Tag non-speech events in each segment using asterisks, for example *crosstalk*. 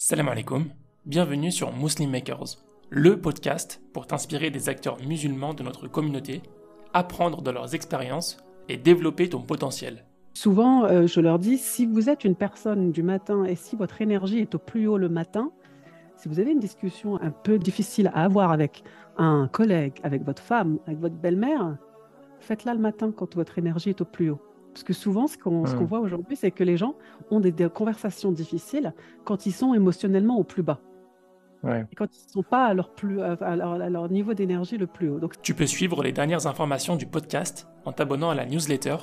Salam alaikum, bienvenue sur Muslim Makers, le podcast pour t'inspirer des acteurs musulmans de notre communauté, apprendre de leurs expériences et développer ton potentiel. Souvent, euh, je leur dis, si vous êtes une personne du matin et si votre énergie est au plus haut le matin, si vous avez une discussion un peu difficile à avoir avec un collègue, avec votre femme, avec votre belle-mère, faites-la le matin quand votre énergie est au plus haut. Parce que souvent, ce qu'on hmm. voit aujourd'hui, c'est que les gens ont des, conversations difficiles quand ils sont émotionnellement au plus bas. Et quand ils ne sont pas à leur, plus, leur, niveau d'énergie le plus haut. Donc... Tu peux suivre les dernières informations du podcast en t'abonnant à la newsletter,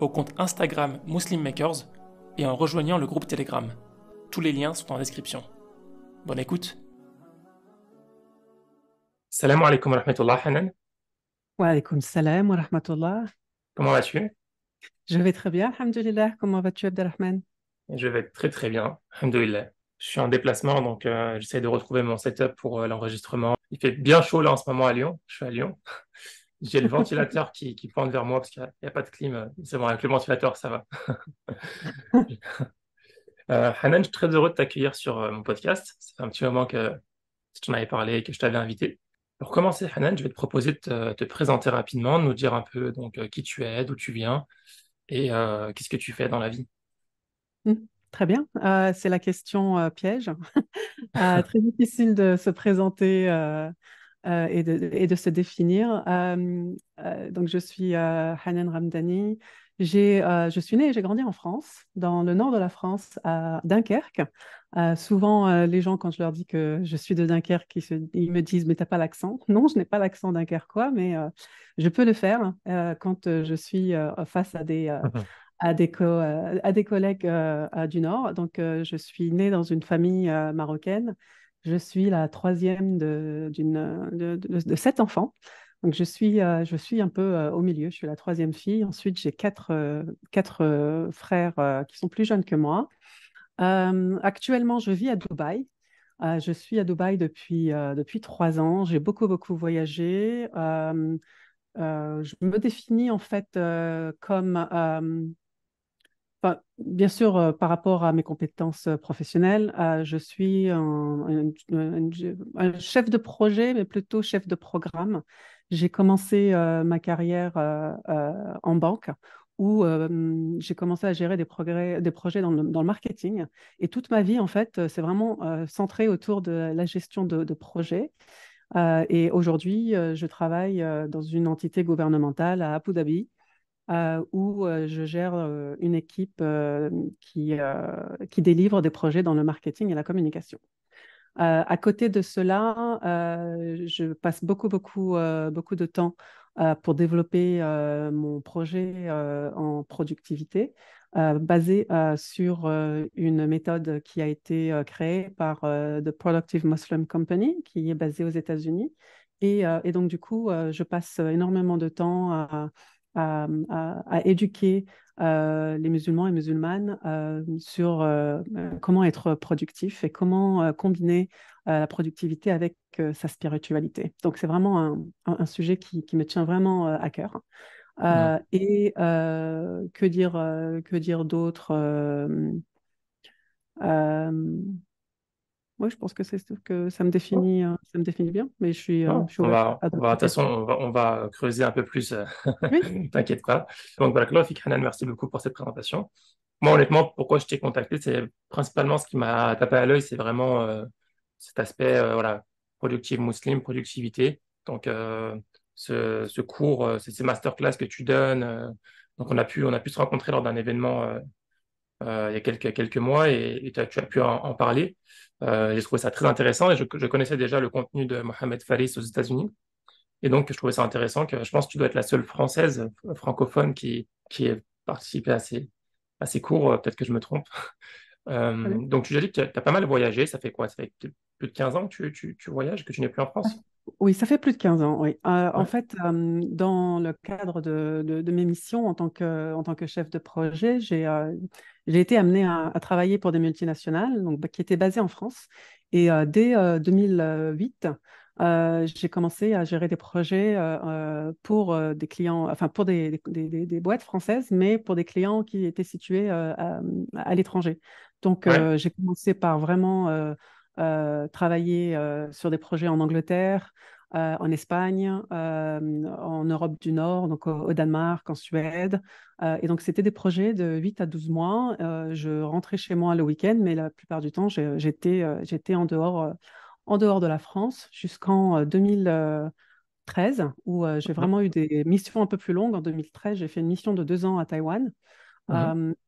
au compte Instagram Muslim Makers et en rejoignant le groupe Telegram. Tous les liens sont en description. Bonne écoute. Salam alaikum wa rahmatullah, Wa salam wa rahmatullah. Comment vas-tu je vais très bien, Alhamdulillah. Comment vas-tu, Abdelrahman Je vais très très bien, Alhamdulillah. Je suis en déplacement, donc euh, j'essaie de retrouver mon setup pour euh, l'enregistrement. Il fait bien chaud là en ce moment à Lyon. Je suis à Lyon. *laughs* J'ai le ventilateur qui, qui pointe vers moi parce qu'il n'y a, pas de clim. C'est bon, avec le ventilateur, ça va. *laughs* Euh, Hanan, je suis très heureux de t'accueillir sur mon podcast. C'est un petit moment que tu en avais parlé et que je t'avais invité. Pour commencer, Hanan, je vais te proposer de te, présenter rapidement, de nous dire un peu donc, qui tu es, d'où tu viens, et euh, qu'est-ce que tu fais dans la vie mmh, Très bien, euh, c'est la question euh, piège. *laughs* très difficile de se présenter et de, et, de, se définir. donc, je suis Hanan Ramdani, euh, je suis née et j'ai grandi en France, dans le nord de la France, à Dunkerque. Euh, souvent, euh, les gens, quand je leur dis que je suis de Dunkerque, ils, me disent Mais t'as pas l'accent *laughs* Non, je n'ai pas l'accent dunkerquois, mais je peux le faire quand je suis face à des. *laughs* à des, à collègues du Nord. Donc, je suis née dans une famille marocaine. Je suis la troisième de sept enfants. Donc je suis, euh, je suis un peu euh, au milieu, je suis la troisième fille. Ensuite, j'ai quatre, euh, quatre frères qui sont plus jeunes que moi. actuellement, je vis à Dubaï. je suis à Dubaï depuis, depuis trois ans. J'ai beaucoup, beaucoup voyagé. je me définis en fait comme... bien sûr, par rapport à mes compétences professionnelles, je suis un, chef de projet, mais plutôt chef de programme. J'ai commencé euh, ma carrière euh, euh, en banque où j'ai commencé à gérer des, projets dans le, marketing. Et toute ma vie, en fait, c'est vraiment centré autour de la gestion de, projets. et aujourd'hui, je travaille dans une entité gouvernementale à Abu Dhabi, où je gère une équipe qui, qui délivre des projets dans le marketing et la communication. Euh, à côté de cela, euh, je passe beaucoup, beaucoup, euh, beaucoup de temps pour développer mon projet en productivité, basé sur une méthode qui a été créée par The Productive Muslim Company, qui est basée aux États-Unis. et donc, du coup, je passe énormément de temps à euh, à, éduquer euh, les musulmans et musulmanes euh, sur comment être productif et comment combiner la productivité avec sa spiritualité. Donc c'est vraiment un, sujet qui, me tient vraiment à cœur. Et que dire, que dire d'autre oui, je pense que c'est que oh. euh, ça me définit, bien. Mais je suis. Euh, oh, on va, de toute façon, on va, creuser un peu plus. Euh, oui. *laughs* T'inquiète pas. Donc voilà, merci beaucoup pour cette présentation. Moi, honnêtement, pourquoi je t'ai contacté, c'est principalement ce qui m'a tapé à l'œil, c'est vraiment cet aspect, voilà, productive muslim, productivité. Donc, ce, ce, cours, ces masterclass que tu donnes. donc, on a pu, on a pu se rencontrer lors d'un événement euh, il y a quelques, quelques mois et, tu as pu en, parler. Euh, j'ai trouvé ça très intéressant et je, je, connaissais déjà le contenu de Mohamed Faris aux États-Unis. Et donc, je trouvais ça intéressant que je pense que tu dois être la seule française euh, francophone qui, qui ait participé à ces, à ces cours. Peut-être que je me trompe. *laughs* Donc, tu as dit que tu as pas mal voyagé. Ça fait quoi Ça fait plus de 15 ans que tu, tu, voyages, que tu n'es plus en France ah, Oui, ça fait plus de 15 ans. Oui. En fait, dans le cadre de, de, de, mes missions en tant que, en tant que chef de projet, j'ai j'ai été amenée à, travailler pour des multinationales donc, bah, qui étaient basées en France. Et euh, dès 2008, euh, euh, j'ai commencé à gérer des projets pour des clients, enfin pour des, boîtes françaises, mais pour des clients qui étaient situés à, l'étranger. Donc j'ai commencé par vraiment travailler sur des projets en Angleterre, euh, en Espagne, euh, en Europe du Nord, donc au, Danemark, en Suède. Euh, et donc, c'était des projets de 8 à 12 mois. je rentrais chez moi le week-end, mais la plupart du temps, j'étais, en, dehors, en dehors de la France jusqu'en 2013, où j'ai vraiment eu des missions un peu plus longues. En 2013, j'ai fait une mission de deux ans à Taïwan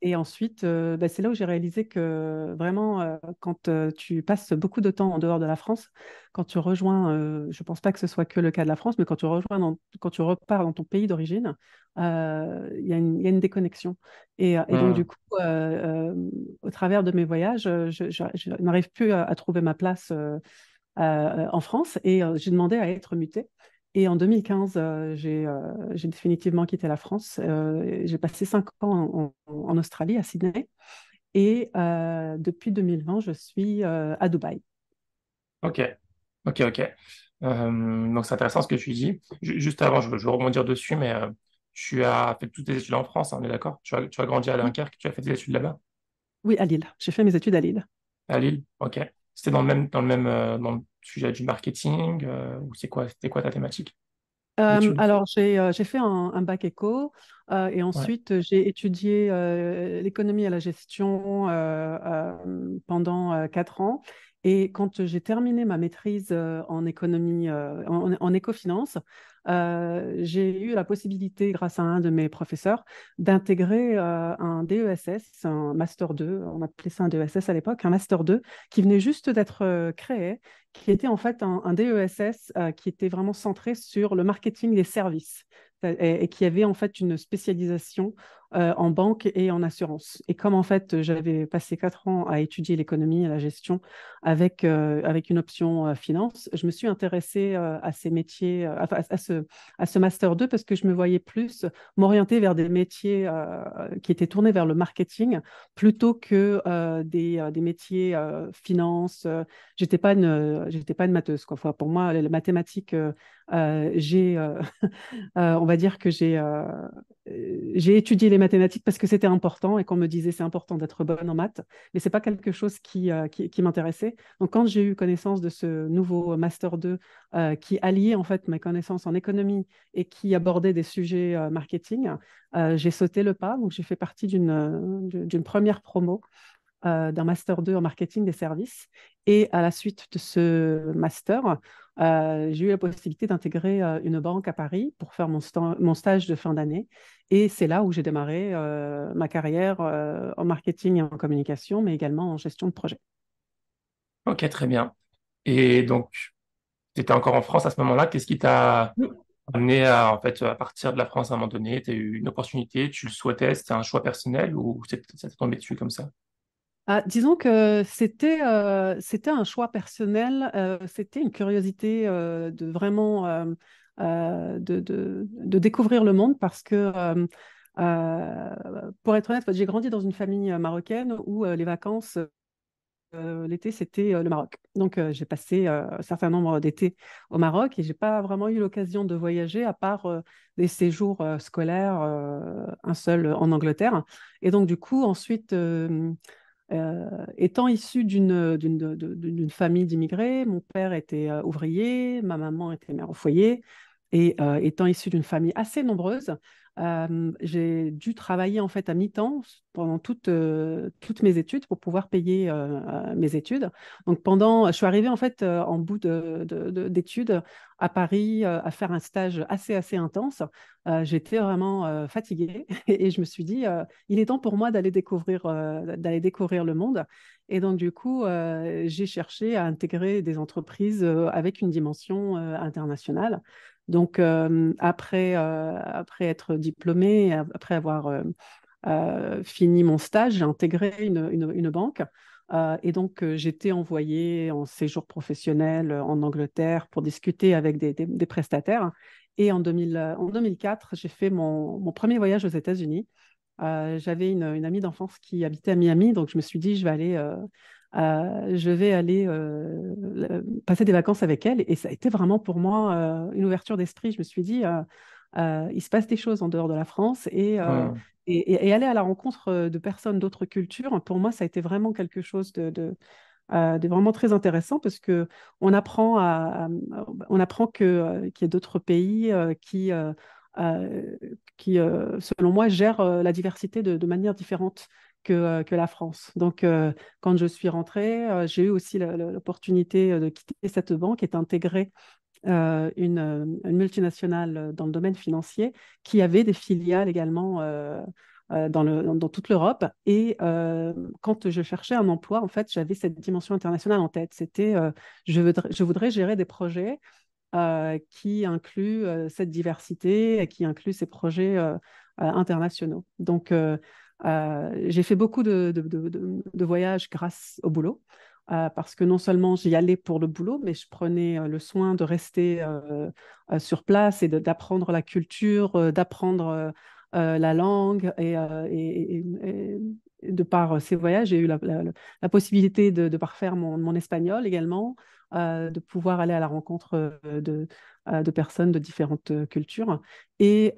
et ensuite, bah, c'est là où j'ai réalisé que vraiment, quand tu passes beaucoup de temps en dehors de la France, quand tu rejoins, je ne pense pas que ce soit que le cas de la France, mais quand tu, rejoins quand tu repars dans ton pays d'origine, il y, y, a une déconnexion. Et, donc, mmh. du coup, au travers de mes voyages, je, n'arrive plus à, trouver ma place. Euh, en France et j'ai demandé à être mutée. Et en 2015, euh, euh, j'ai définitivement quitté la France. Euh, j'ai passé cinq ans en, Australie, à Sydney. Et depuis 2020, je suis à Dubaï. OK, OK, OK. donc, c'est intéressant ce que tu dis. juste avant, je veux, rebondir dessus, mais tu as fait toutes tes études en France, hein, on est d'accord tu as, tu as, grandi à Dunkerque, tu as fait tes études là-bas Oui, à Lille. J'ai fait mes études à Lille. À Lille, OK. C'était dans le même, dans le même, dans, Sujet du marketing euh, ou c'est quoi, quoi ta thématique euh, alors, euh, j'ai fait un, bac éco et ensuite j'ai étudié l'économie à la gestion pendant quatre ans. Et quand j'ai terminé ma maîtrise en économie, en, en écofinance, euh, j'ai eu la possibilité, grâce à un de mes professeurs, d'intégrer euh, un DESS, un Master 2, on appelait ça un DESS à l'époque, un Master 2, qui venait juste d'être euh, créé, qui était en fait un, DESS qui était vraiment centré sur le marketing des services et, et qui avait en fait une spécialisation euh, en banque et en assurance. Et comme en fait, j'avais passé quatre ans à étudier l'économie et la gestion avec, euh, avec une option euh, finance, je me suis intéressée à ces métiers, à, ce, à ce Master 2 parce que je me voyais plus m'orienter vers des métiers qui étaient tournés vers le marketing plutôt que des, des, métiers finance. J'étais pas une, j'étais pas une matheuse. Quoi. Enfin, pour moi, les mathématiques euh, j'ai, euh, *laughs* euh, on va dire que j'ai j'ai étudié les mathématiques parce que c'était important et qu'on me disait c'est important d'être bonne en maths, mais c'est pas quelque chose qui, m'intéressait. Donc quand j'ai eu connaissance de ce nouveau master 2 qui alliait en fait mes connaissances en économie et qui abordait des sujets marketing, j'ai sauté le pas. Donc j'ai fait partie d'une première promo euh, d'un master 2 en marketing des services. Et à la suite de ce master, euh, j'ai eu la possibilité d'intégrer euh, une banque à Paris pour faire mon, stage de fin d'année. Et c'est là où j'ai démarré ma carrière en marketing et en communication, mais également en gestion de projet. Ok, très bien. Et donc, tu étais encore en France à ce moment-là. Qu'est-ce qui t'a amené à, en fait, à partir de la France à un moment donné Tu as eu une opportunité, tu le souhaitais, c'était un choix personnel ou ça t'est tombé dessus comme ça ah, disons que c'était euh, c'était un choix personnel, euh, c'était une curiosité euh, de vraiment de, découvrir le monde parce que pour être honnête, j'ai grandi dans une famille marocaine où les vacances l'été c'était le Maroc. Donc j'ai passé un certain nombre d'étés au Maroc et j'ai pas vraiment eu l'occasion de voyager à part des séjours scolaires, un seul en Angleterre. Et donc du coup ensuite euh, étant issu d'une famille d'immigrés, mon père était euh, ouvrier, ma maman était mère au foyer, et euh, étant issue d'une famille assez nombreuse, euh, j'ai dû travailler en fait à mi-temps pendant toutes euh, mes études pour pouvoir payer mes études. Donc pendant, je suis arrivée en fait en bout d'études à Paris à faire un stage assez assez intense. J'étais vraiment fatiguée et, *laughs* et, je me suis dit il est temps pour moi d'aller découvrir d'aller découvrir le monde. Et donc du coup j'ai cherché à intégrer des entreprises avec une dimension internationale. Donc, euh, après, euh, après être diplômée, après avoir euh, fini mon stage, j'ai intégré une, banque. et donc, j'étais envoyée en séjour professionnel en Angleterre pour discuter avec des, prestataires. Et en, 2004, j'ai fait mon, premier voyage aux États-Unis. J'avais une, une, amie d'enfance qui habitait à Miami, donc je me suis dit, je vais aller euh, je vais aller euh, passer des vacances avec elle. Et ça a été vraiment pour moi euh, une ouverture d'esprit. Je me suis dit, il se passe des choses en dehors de la France et, aller à la rencontre de personnes d'autres cultures, pour moi, ça a été vraiment quelque chose de, vraiment très intéressant parce que on apprend, à, on apprend qu'il y a d'autres pays qui, qui selon moi, gèrent la diversité de, de manière différente euh, que, la France. Donc, euh, quand je suis rentrée, euh, j'ai eu aussi l'opportunité de quitter cette banque et d'intégrer une, multinationale dans le domaine financier qui avait des filiales également dans, le, dans, toute l'Europe. Et quand je cherchais un emploi, en fait, j'avais cette dimension internationale en tête. C'était je, voudrais, je voudrais gérer des projets qui incluent cette diversité, et qui incluent ces projets internationaux. Donc, euh, j'ai fait beaucoup de, voyages grâce au boulot. Euh, parce que non seulement j'y allais pour le boulot, mais je prenais euh, le soin de rester sur place et d'apprendre la culture, d'apprendre euh, la langue et, euh, de par euh, ces voyages, j'ai eu la, possibilité de, parfaire mon, espagnol également, de pouvoir aller à la rencontre de, de personnes de différentes cultures. Et,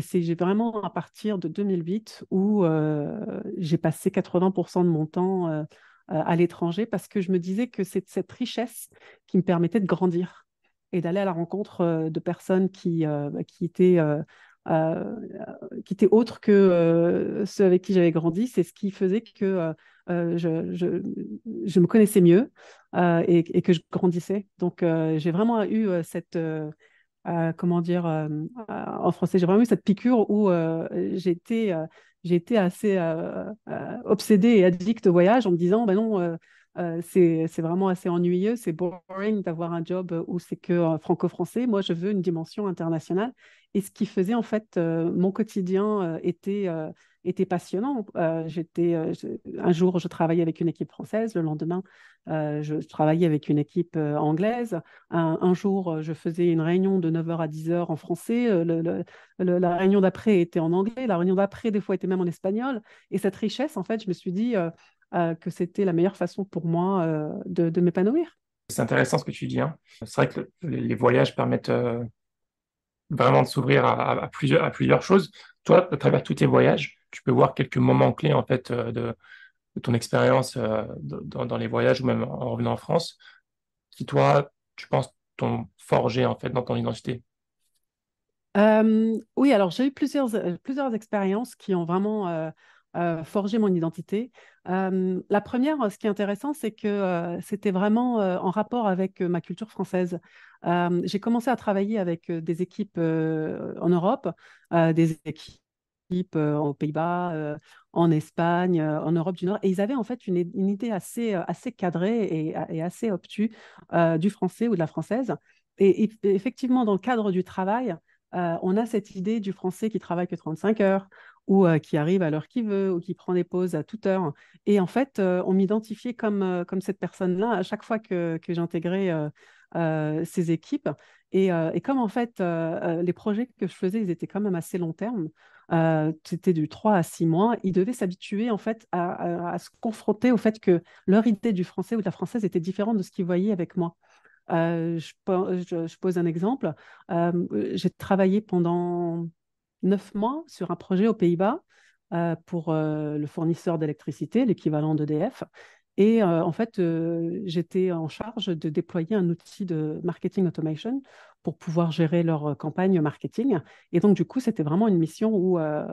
c'est j'ai vraiment à partir de 2008 où j'ai passé 80% de mon temps à l'étranger parce que je me disais que c'est cette richesse qui me permettait de grandir et d'aller à la rencontre de personnes qui, qui étaient euh, euh, qui était autre que euh, ceux avec qui j'avais grandi. C'est ce qui faisait que je, me connaissais mieux et, que je grandissais. Donc, j'ai vraiment eu cette. comment dire en français, j'ai vraiment eu cette piqûre où j'étais assez obsédée et addict au voyage en me disant, ben non, euh, c'est vraiment assez ennuyeux, c'est boring d'avoir un job euh, où c'est que euh, franco-français. Moi, je veux une dimension internationale. Et ce qui faisait en fait mon quotidien était, était passionnant. J'étais un jour, je travaillais avec une équipe française, le lendemain, je travaillais avec une équipe anglaise. Un, jour, je faisais une réunion de 9h à 10h en français. la réunion d'après était en anglais. La réunion d'après, des fois, était même en espagnol. Et cette richesse, en fait, je me suis dit euh, que c'était la meilleure façon pour moi euh, de, m'épanouir. C'est intéressant ce que tu dis. Hein. C'est vrai que les voyages permettent euh, vraiment de s'ouvrir à, plusieurs, à plusieurs choses. Toi, à travers tous tes voyages, tu peux voir quelques moments clés en fait de, ton expérience dans, les voyages ou même en revenant en France, qui toi, tu penses t'ont forgé en fait dans ton identité. oui, alors j'ai eu plusieurs, plusieurs expériences qui ont vraiment euh, forger mon identité. Euh, la première, ce qui est intéressant, c'est que euh, c'était vraiment en rapport avec ma culture française. j'ai commencé à travailler avec des équipes en Europe, des équipes aux Pays-Bas, en Espagne, en Europe du Nord. Et ils avaient en fait une, idée assez, assez cadrée et, assez obtue du français ou de la française. Et, effectivement, dans le cadre du travail, on a cette idée du français qui travaille que 35 heures, ou qui arrive à l'heure qu'il veut, ou qui prend des pauses à toute heure. Et en fait, on m'identifiait comme, comme cette personne-là à chaque fois que, que j'intégrais ces équipes. Et, et, comme en fait, les projets que je faisais, ils étaient quand même assez long terme, c'était du 3 à 6 mois, ils devaient s'habituer en fait à, à, se confronter au fait que leur idée du français ou de la française était différente de ce qu'ils voyaient avec moi. je, je, pose un exemple. J'ai travaillé pendant neuf mois sur un projet aux Pays-Bas euh, pour euh, le fournisseur d'électricité, l'équivalent d'EDF. Et euh, en fait, j'étais en charge de déployer un outil de marketing automation pour pouvoir gérer leur campagne marketing. Et donc, du coup, c'était vraiment une mission où bah,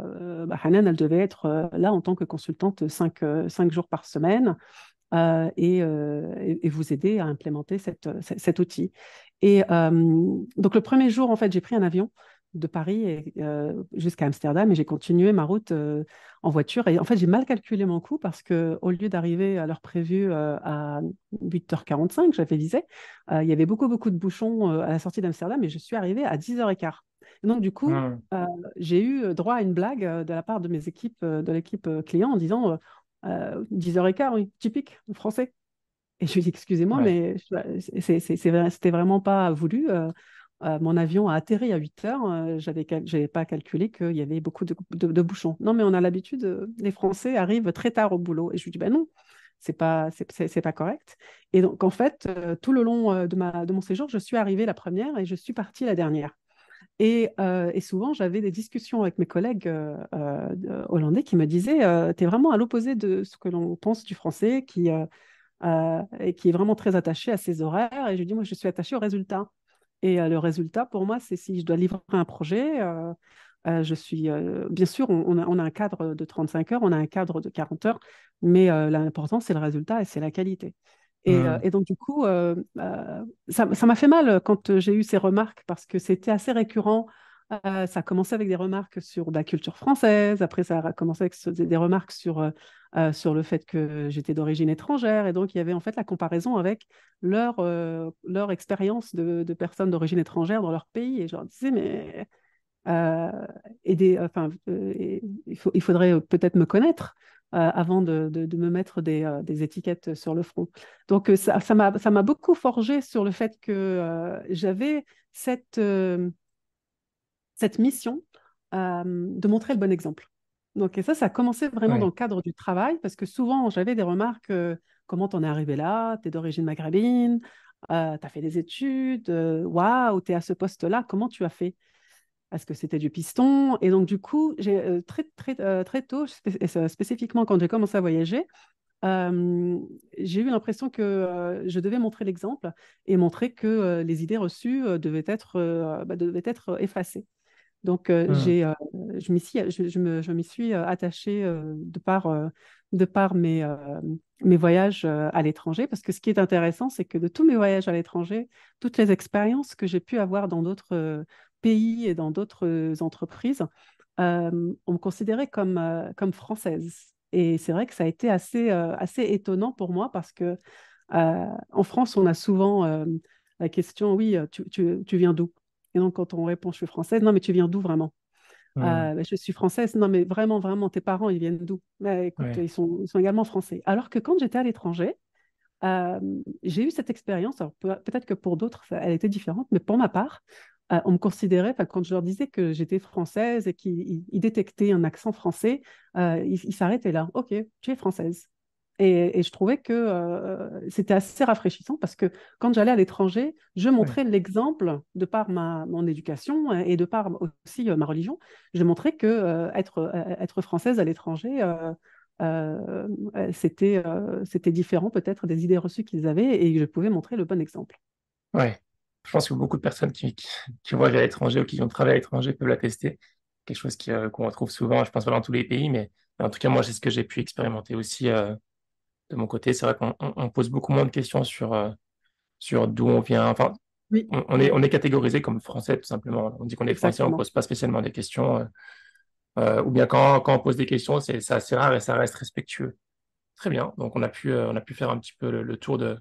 Hanan, elle devait être là en tant que consultante cinq, jours par semaine. et, vous aider à implémenter cet outil. Et donc le premier jour, en fait, j'ai pris un avion de Paris euh, jusqu'à Amsterdam et j'ai continué ma route euh, en voiture. Et en fait, j'ai mal calculé mon coût parce qu'au lieu d'arriver à l'heure prévue euh, à 8h45, j'avais visé, il y avait beaucoup, beaucoup de bouchons à la sortie d'Amsterdam et je suis arrivée à 10h15. donc, du coup, ah j'ai eu droit à une blague de la part de mes équipes, de l'équipe client en disant 10h15, oui, typique français. Et je lui dit, excusez-moi, mais mais c'était vraiment pas voulu. Euh, mon avion a atterri à 8 heures. Euh, je j'avais pas calculé qu'il y avait beaucoup de, bouchons. Non, mais on a l'habitude, euh, les Français arrivent très tard au boulot. Et je lui dis, ben non, c'est pas, pas correct. Et donc, en fait, tout le long de, mon séjour, je suis arrivée la première et je suis partie la dernière. Et, souvent, j'avais des discussions avec mes collègues hollandais qui me disaient Tu es vraiment à l'opposé de ce que l'on pense du français, qui, et qui est vraiment très attaché à ses horaires. Et je lui dis Moi, je suis attachée au résultat. Et euh, le résultat, pour moi, c'est si je dois livrer un projet, euh, euh, je suis, bien sûr, on, a, un cadre de 35 heures, on a un cadre de 40 heures, mais l'important, c'est le résultat et c'est la qualité. et, mmh. donc, du coup, ça m'a fait mal quand j'ai eu ces remarques parce que c'était assez récurrent euh, ça a commencé avec des remarques sur la culture française, après ça a commencé avec des remarques sur, euh, euh, sur le fait que j'étais d'origine étrangère, et donc il y avait en fait la comparaison avec leur, leur expérience de, de personnes d'origine étrangère dans leur pays, et je leur disais, mais enfin, il, il faudrait peut-être me connaître. avant de, de, me mettre des, des, étiquettes sur le front. Donc ça m'a ça beaucoup forgé sur le fait que j'avais cette, cette mission euh, de montrer le bon exemple. Donc, et ça, ça a commencé vraiment dans le cadre du travail, parce que souvent, j'avais des remarques euh, comment t'en es arrivé là T'es d'origine maghrébine, euh, t'as fait des études, waouh, wow, t'es à ce poste-là, comment tu as fait Parce que c'était du piston. Et donc, du coup, j'ai très, très, très tôt, spécifiquement quand j'ai commencé à voyager, j'ai eu l'impression que je devais montrer l'exemple et montrer que les idées reçues devaient bah, devaient être effacées. Donc, euh, mmh. euh, je m'y suis, suis attachée de par, mes, euh, voyages à l'étranger, parce que ce qui est intéressant, c'est que de tous mes voyages à l'étranger, toutes les expériences que j'ai pu avoir dans d'autres pays et dans d'autres entreprises, on me considérait comme, comme française. Et c'est vrai que ça a été assez, étonnant pour moi, parce qu'en en France, on a souvent la question, oui, tu viens d'où et donc, quand on répond, je suis française, non, mais tu viens d'où vraiment mmh. ah, bah, Je suis française, non, mais vraiment, vraiment, tes parents, ils viennent d'où bah, Écoute, ils, sont, également français. Alors que quand j'étais à l'étranger, euh, j'ai eu cette expérience, peut-être que pour d'autres, elle était différente, mais pour ma part, euh, on me considérait, quand je leur disais que j'étais française et qu'ils détectaient un accent français, euh, ils, s'arrêtaient là. Ok, tu es française. Et, je trouvais que euh, c'était assez rafraîchissant parce que quand j'allais à l'étranger, je montrais l'exemple de par ma, mon éducation hein, et de par aussi euh, ma religion. Je montrais que euh, être, être française à l'étranger, c'était, c'était différent peut-être des idées reçues qu'ils avaient et je pouvais montrer le bon exemple. Oui, je pense que beaucoup de personnes qui, qui, qui à l'étranger ou qui ont travaillé à l'étranger peuvent l'attester. Quelque chose qui, qu'on retrouve souvent, je pense pas dans tous les pays, mais en tout cas, moi, c'est ce que j'ai pu expérimenter aussi de mon côté, c'est vrai qu'on pose beaucoup moins de questions sur, euh, sur d'où on vient. Enfin, on, est, on est catégorisé comme français, tout simplement. On dit qu'on est français, on ne pose pas spécialement des questions. Euh, euh, ou bien quand, on pose des questions, c'est assez rare et ça reste respectueux. Très bien. Donc, on a pu, on a pu faire un petit peu le, tour de,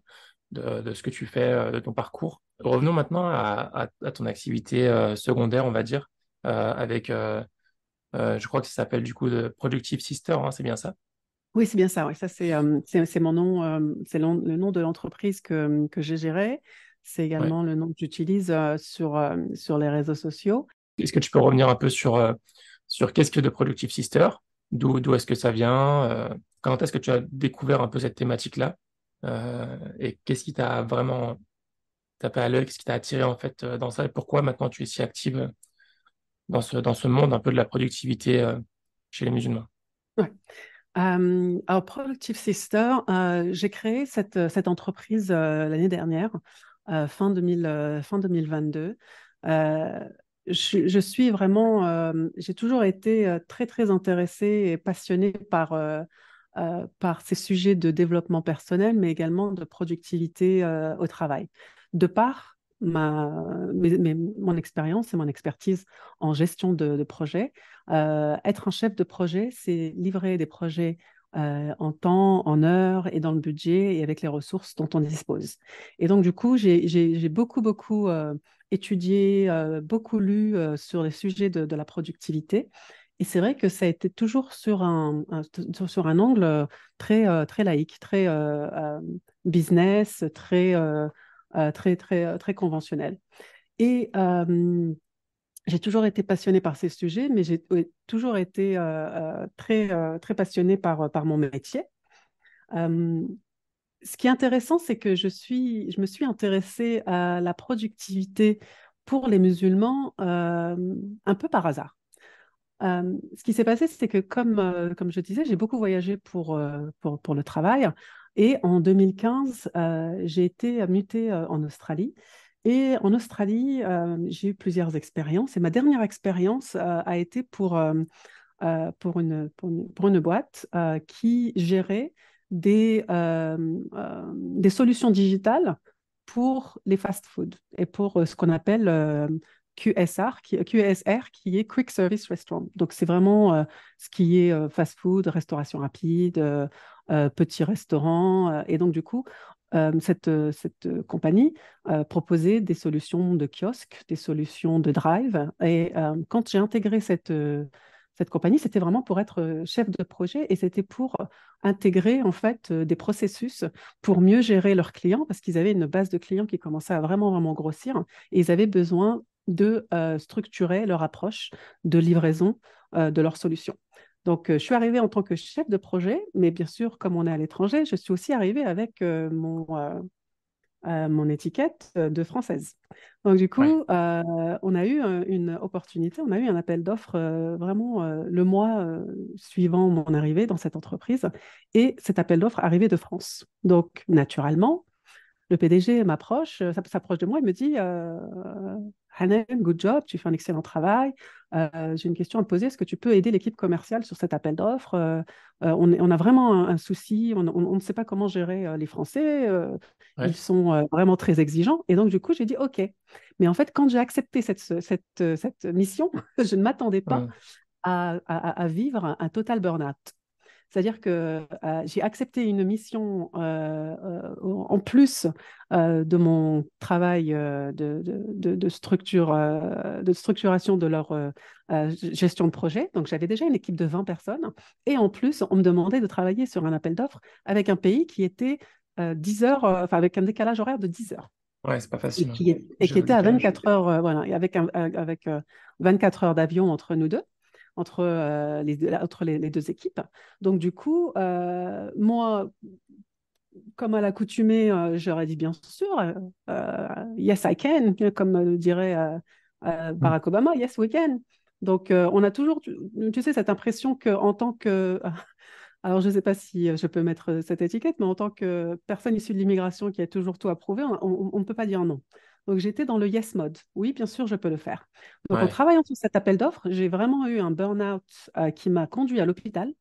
de, ce que tu fais, de ton parcours. Revenons maintenant à, ton activité secondaire, on va dire, avec, je crois que ça s'appelle du coup de Productive Sister, hein, c'est bien ça oui, c'est bien ça. Ça, c'est, mon nom, c'est le nom de l'entreprise que, j'ai gérée. C'est également le nom que j'utilise sur, sur les réseaux sociaux. Est-ce que tu peux revenir un peu sur, sur qu'est-ce que de Productive Sister D'où, est-ce que ça vient Quand est-ce que tu as découvert un peu cette thématique-là Et qu'est-ce qui t'a vraiment tapé à l'œil Qu'est-ce qui t'a attiré en fait dans ça Et pourquoi maintenant tu es si active dans ce, dans ce monde un peu de la productivité chez les musulmans alors, Productive Sister, j'ai créé cette, entreprise l'année dernière, fin, fin, 2022. Je, suis vraiment, j'ai toujours été très, très intéressée et passionnée par, par ces sujets de développement personnel, mais également de productivité au travail. De part, ma, mon expérience et mon expertise en gestion de, de projet. Euh, être un chef de projet, c'est livrer des projets euh, en temps, en heure et dans le budget et avec les ressources dont on dispose. Et donc, du coup, j'ai beaucoup, beaucoup euh, étudié, beaucoup lu sur les sujets de, la productivité. Et c'est vrai que ça a été toujours sur un, sur un angle très, très laïque, très business, très euh, très, très, euh, très conventionnelle. Et euh, j'ai toujours été passionnée par ces sujets, mais j'ai toujours été très, très passionnée par, par mon métier. ce qui est intéressant, c'est que je, suis, je me suis intéressée à la productivité pour les musulmans un peu par hasard. ce qui s'est passé, c'est que comme, comme je disais, j'ai beaucoup voyagé pour, pour, pour, le travail. Et en 2015, euh, j'ai été euh, mutée euh, en Australie. Et en Australie, j'ai eu plusieurs expériences. Et ma dernière expérience a été pour, pour, une, pour, une, boîte qui gérait des, des solutions digitales pour les fast-food et pour ce qu'on appelle QSR qui, QSR, qui est Quick Service Restaurant. Donc, c'est vraiment ce qui est fast-food, restauration rapide, euh, petits restaurants. Euh, et donc, du coup, euh, cette, compagnie proposait des solutions de kiosque, des solutions de drive. Et quand j'ai intégré cette, compagnie, c'était vraiment pour être chef de projet et c'était pour intégrer en fait des processus pour mieux gérer leurs clients parce qu'ils avaient une base de clients qui commençait à vraiment vraiment grossir et ils avaient besoin de structurer leur approche de livraison de leurs solutions. Donc, euh, je suis arrivée en tant que chef de projet, mais bien sûr, comme on est à l'étranger, je suis aussi arrivée avec euh, mon, euh, mon étiquette de française. Donc, du coup, on a eu une opportunité, on a eu un appel d'offres vraiment le mois suivant mon arrivée dans cette entreprise. Et cet appel d'offres arrivé de France. Donc, naturellement, le PDG m'approche, euh, s'approche de moi et me dit euh, good job, tu fais un excellent travail. Euh, j'ai une question à te poser. Est-ce que tu peux aider l'équipe commerciale sur cet appel d'offres on, a vraiment un, souci. On, ne sait pas comment gérer les Français. Ils sont vraiment très exigeants. Et donc, du coup, j'ai dit OK. Mais en fait, quand j'ai accepté cette, mission, *laughs* je ne m'attendais pas à, vivre un total burn-out. C'est-à-dire que euh, j'ai accepté une mission euh, euh, en plus de mon travail de, structure, de structuration de leur gestion de projet. Donc, j'avais déjà une équipe de 20 personnes. Et en plus, on me demandait de travailler sur un appel d'offres avec un pays qui était 10 heures, enfin, avec un décalage horaire de 10 heures. Ouais, c'est pas facile. Hein. Et qui, était à 24 heures, voilà, avec, un, avec 24 heures d'avion entre nous deux entre, euh, les, deux, équipes. Donc du coup, euh, moi, comme à l'accoutumée, euh, j'aurais dit bien sûr, yes I can, comme le dirait mm. Barack Obama, yes we can. Donc on a toujours, tu, sais, cette impression qu'en tant que... *laughs* Alors, je ne sais pas si je peux mettre cette étiquette, mais en tant que personne issue de l'immigration qui a toujours tout approuvé, on ne peut pas dire non. Donc j'étais dans le yes mode. Oui, bien sûr, je peux le faire. Donc en travaillant sur cet appel d'offres, j'ai vraiment eu un burn-out euh, qui m'a conduit à l'hôpital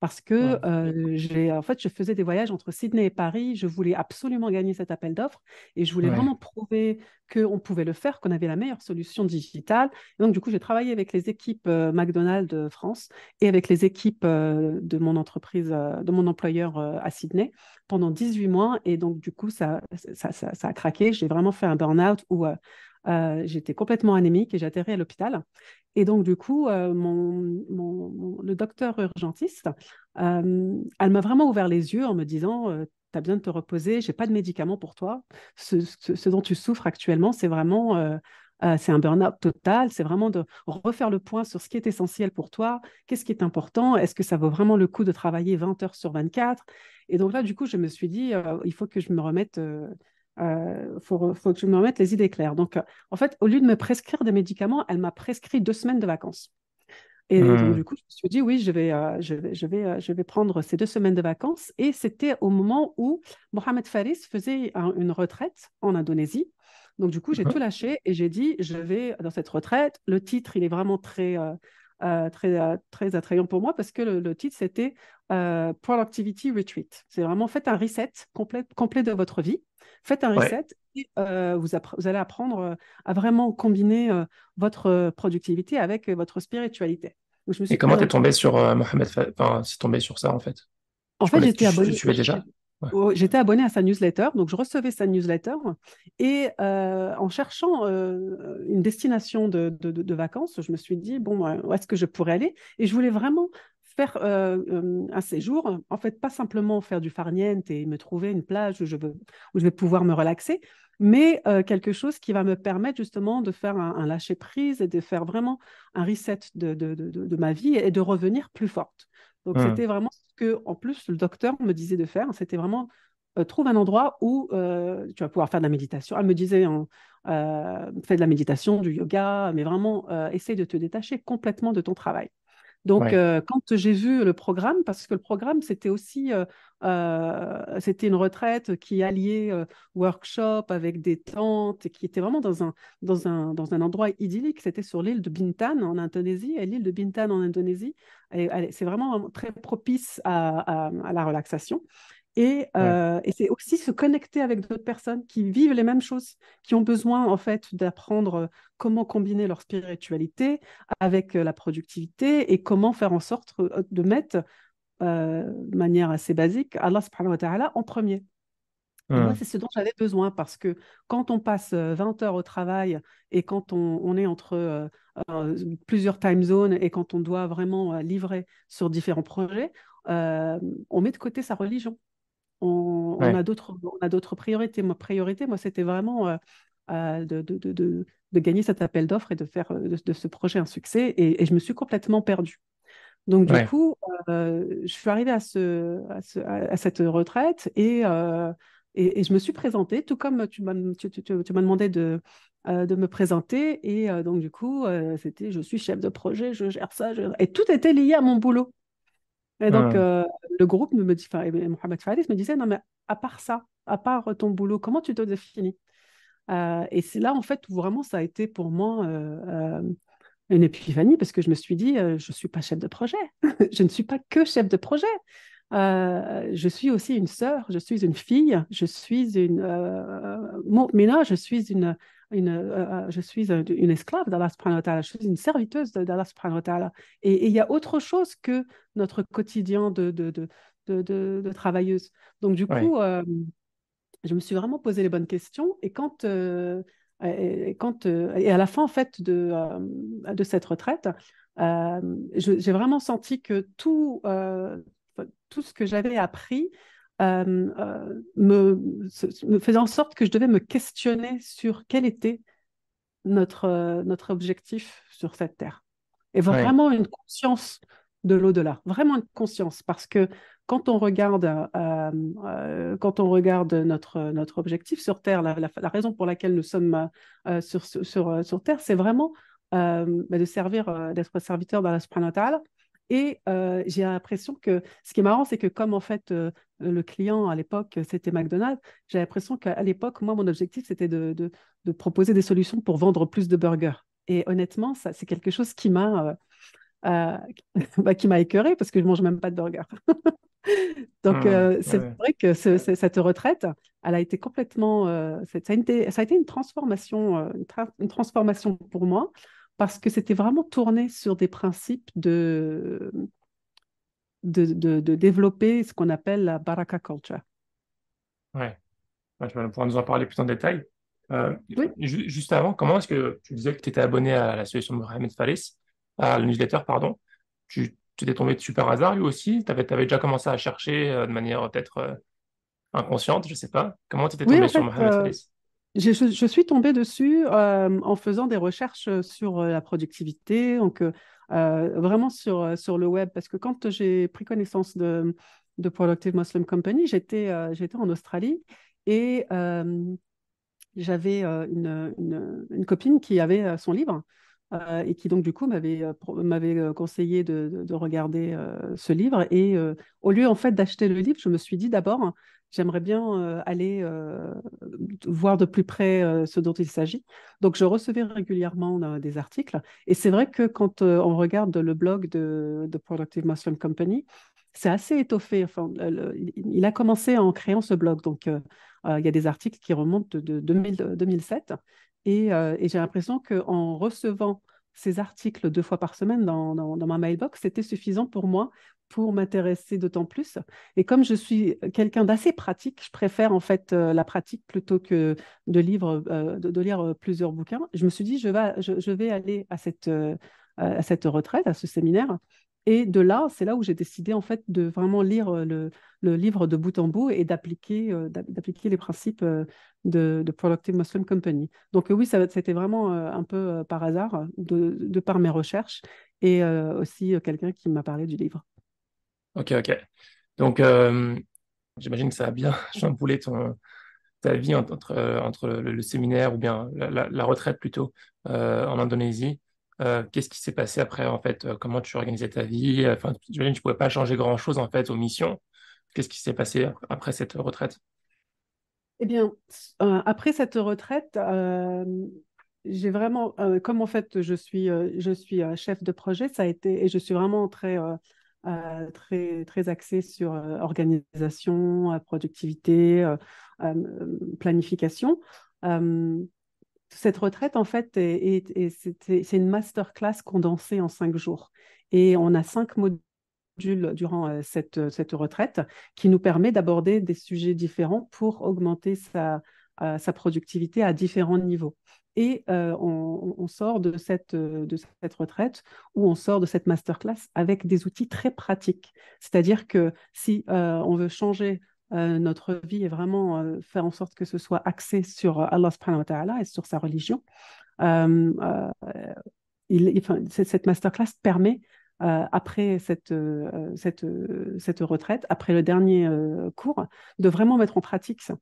parce que euh, en fait, je faisais des voyages entre Sydney et Paris. Je voulais absolument gagner cet appel d'offres et je voulais vraiment prouver qu'on pouvait le faire, qu'on avait la meilleure solution digitale. donc, du coup, j'ai travaillé avec les équipes euh, McDonald's de France et avec les équipes euh, de mon entreprise, de mon employeur à Sydney pendant 18 mois. Et donc, du coup, ça, ça, ça, ça a craqué. J'ai vraiment fait un burn-out où euh, j'étais complètement anémique et j'atterris à l'hôpital. Et donc, du coup, euh, mon, le docteur urgentiste, euh, elle m'a vraiment ouvert les yeux en me disant Tu as besoin de te reposer, j'ai pas de médicaments pour toi. Ce, dont tu souffres actuellement, c'est vraiment. c'est un burn-out total, c'est vraiment de refaire le point sur ce qui est essentiel pour toi, qu'est-ce qui est important, est-ce que ça vaut vraiment le coup de travailler 20 heures sur 24 Et donc là, du coup, je me suis dit, il faut que je me remette euh, faut, que je me remette les idées claires. Donc, euh, en fait, au lieu de me prescrire des médicaments, elle m'a prescrit deux semaines de vacances. Et hmm. du coup, je me suis dit, oui, je vais, euh, je vais, je vais, euh, je vais prendre ces deux semaines de vacances. Et c'était au moment où Mohamed Faris faisait une retraite en Indonésie. Donc, du coup, j'ai tout lâché et j'ai dit, je vais dans cette retraite. Le titre, il est vraiment très, très, très attrayant pour moi parce que le, titre, c'était Productivity Retreat. C'est vraiment, fait un reset complet de votre vie. Faites un reset et euh, vous, allez apprendre euh, à vraiment combiner euh, votre productivité avec votre spiritualité. je et comment t'es tombé sur Mohamed Enfin, c'est tombé sur ça en fait En fait, j'étais abonné. Tu, déjà J'étais abonnée à sa newsletter, donc je recevais sa newsletter. Et en cherchant une destination de, de, vacances, je me suis dit, bon, où est-ce que je pourrais aller Et je voulais vraiment euh, euh, un séjour, en fait, pas simplement faire du farniente et me trouver une plage où je, veux, où je vais pouvoir me relaxer, mais euh, quelque chose qui va me permettre justement de faire un, lâcher-prise et de faire vraiment un reset de, ma vie et de revenir plus forte. Donc, mmh. c'était vraiment ce que, en plus, le docteur me disait de faire. C'était vraiment trouve un endroit où tu vas pouvoir faire de la méditation. Elle me disait, fais de la méditation, du yoga, mais vraiment, essaye de te détacher complètement de ton travail. Donc, euh, quand j'ai vu le programme, parce que le programme, c'était aussi, euh, euh, c'était une retraite qui alliait workshop avec des tentes, et qui était vraiment dans un, dans un, dans un endroit idyllique. C'était sur l'île de Bintan en Indonésie, et l'île de Bintan en Indonésie, c'est vraiment très propice à la relaxation. Euh, et, c'est aussi se connecter avec d'autres personnes qui vivent les mêmes choses, qui ont besoin en fait d'apprendre euh, comment combiner leur spiritualité avec euh, la productivité et comment faire en sorte de mettre, de manière assez basique, Allah subhanahu wa ta'ala en premier. Moi, c'est ce dont j'avais besoin parce que quand on passe 20 heures au travail et quand on, est entre plusieurs time zones et quand on doit vraiment livrer sur différents projets, on met de côté sa religion on, a d'autres priorités. Ma priorité, moi, c'était vraiment euh, euh, de, gagner cet appel d'offres et de faire euh, de, ce projet un succès. Et, je me suis complètement perdue. Donc, du coup, je suis arrivée à, cette retraite et, je me suis présentée, tout comme tu m'as, demandé de, me présenter. Et donc, du coup, c'était je suis chef de projet, je gère ça. Et tout était lié à mon boulot. Et donc, ah. euh, le groupe me, dit, Mohamed Fadis me disait, non, mais à part ça, à part ton boulot, comment tu te définis euh, Et c'est là, en fait, vraiment, ça a été pour moi euh, une épiphanie, parce que je me suis dit, je ne suis pas chef de projet. *laughs* je ne suis pas que chef de projet. Euh, je suis aussi une sœur, je suis une fille, je suis une. Euh, Mais là, je suis une. une euh, je suis une, esclave d'Allah subhanahu je suis une serviteuse d'Allah subhanahu Et il y a autre chose que notre quotidien de, de, de, de, travailleuse. Donc, du coup, je me suis vraiment posé les bonnes questions. Et quand. Et, quand, et à la fin, en fait, de, de cette retraite, j'ai vraiment senti que tout, tout ce que j'avais appris euh, euh, me, faisait en sorte que je devais me questionner sur quel était notre, euh, notre objectif sur cette terre. Et vraiment une conscience de l'au-delà, vraiment une conscience, parce que quand on regarde, quand on regarde notre, notre objectif sur Terre, la, raison pour laquelle nous sommes sur, Terre, c'est vraiment bah, de servir, d'être serviteur natal, et euh, j'ai l'impression que ce qui est marrant, c'est que comme en fait euh, le client à l'époque, c'était McDonald's, j'ai l'impression qu'à l'époque, moi, mon objectif, c'était de, de, proposer des solutions pour vendre plus de burgers. Et honnêtement, ça, c'est quelque chose qui m'a euh, euh *laughs* bah, qui m'a écœuré parce que je mange même pas de burgers. *laughs* Donc, mmh, c'est vrai que cette retraite, elle a été complètement. ça, a été, ça a été une transformation, une transformation pour moi parce que c'était vraiment tourné sur des principes de, de, de, développer ce qu'on appelle la baraka culture. Ouais. Tu vas pouvoir nous en parler plus en détail. Euh, juste avant, comment est-ce que tu disais que tu étais abonné à la solution Mohamed Falis, à la newsletter, pardon Tu t'es tombé de super hasard lui aussi Tu avais, avais, déjà commencé à chercher euh, de manière peut-être euh, inconsciente, je ne sais pas. Comment tu étais tombé sur Mohamed Falis je, suis tombée dessus euh, en faisant des recherches sur euh, la productivité, donc euh, vraiment sur, sur le web, parce que quand j'ai pris connaissance de, Productive Muslim Company, j'étais en Australie et j'avais une, une, copine qui avait son livre euh, et qui donc du coup m'avait euh, euh, conseillé de, de regarder ce livre. Et au lieu en fait d'acheter le livre, je me suis dit d'abord hein, j'aimerais bien aller voir de plus près ce dont il s'agit. Donc je recevais régulièrement des articles. Et c'est vrai que quand on regarde le blog de, de Productive Muslim Company, c'est assez étoffé. Enfin, il a commencé en créant ce blog, donc il y a des articles qui remontent de, 2007. Euh, et, j'ai l'impression qu'en recevant ces articles deux fois par semaine dans, ma mailbox, c'était suffisant pour moi pour m'intéresser d'autant plus. Et comme je suis quelqu'un d'assez pratique, je préfère en fait euh, la pratique plutôt que euh, de, de, lire plusieurs bouquins. Je me suis dit, je vais, aller à à cette retraite, à ce séminaire, et de là, c'est là où j'ai décidé en fait de vraiment lire euh, le, livre de bout en bout et d'appliquer euh, d'appliquer les principes euh, de, de, Productive Motion Company. Donc oui, ça c'était vraiment un peu par hasard, de, par mes recherches et aussi quelqu'un qui m'a parlé du livre. Ok, ok. Donc j'imagine que ça a bien *laughs* chamboulé ta vie entre, entre le, séminaire ou bien la retraite plutôt en Indonésie euh, qu'est-ce qui s'est passé après en fait euh, Comment tu organisais ta vie euh, Enfin, tu ne pouvais pas changer grand-chose en fait aux missions. Qu'est-ce qui s'est passé après cette retraite Eh bien, après cette retraite, j'ai vraiment, comme en fait, je suis, je suis chef de projet, ça a été, et je suis vraiment très euh, très, très sur organisation, productivité, euh, planification cette retraite, en fait, est, c'est une masterclass condensée en cinq jours. Et on a cinq modules durant euh, cette, euh, cette retraite qui nous permet d'aborder des sujets différents pour augmenter sa, euh, sa productivité à différents niveaux. Et on, sort de cette, de cette retraite ou on sort de cette masterclass avec des outils très pratiques. C'est-à-dire que si on veut changer euh, notre vie est vraiment euh, faire en sorte que ce soit axé sur euh, Allah subhanahu wa ta'ala et sur sa religion. cette masterclass permet, après cette, retraite, après le dernier cours, de vraiment mettre en pratique ça.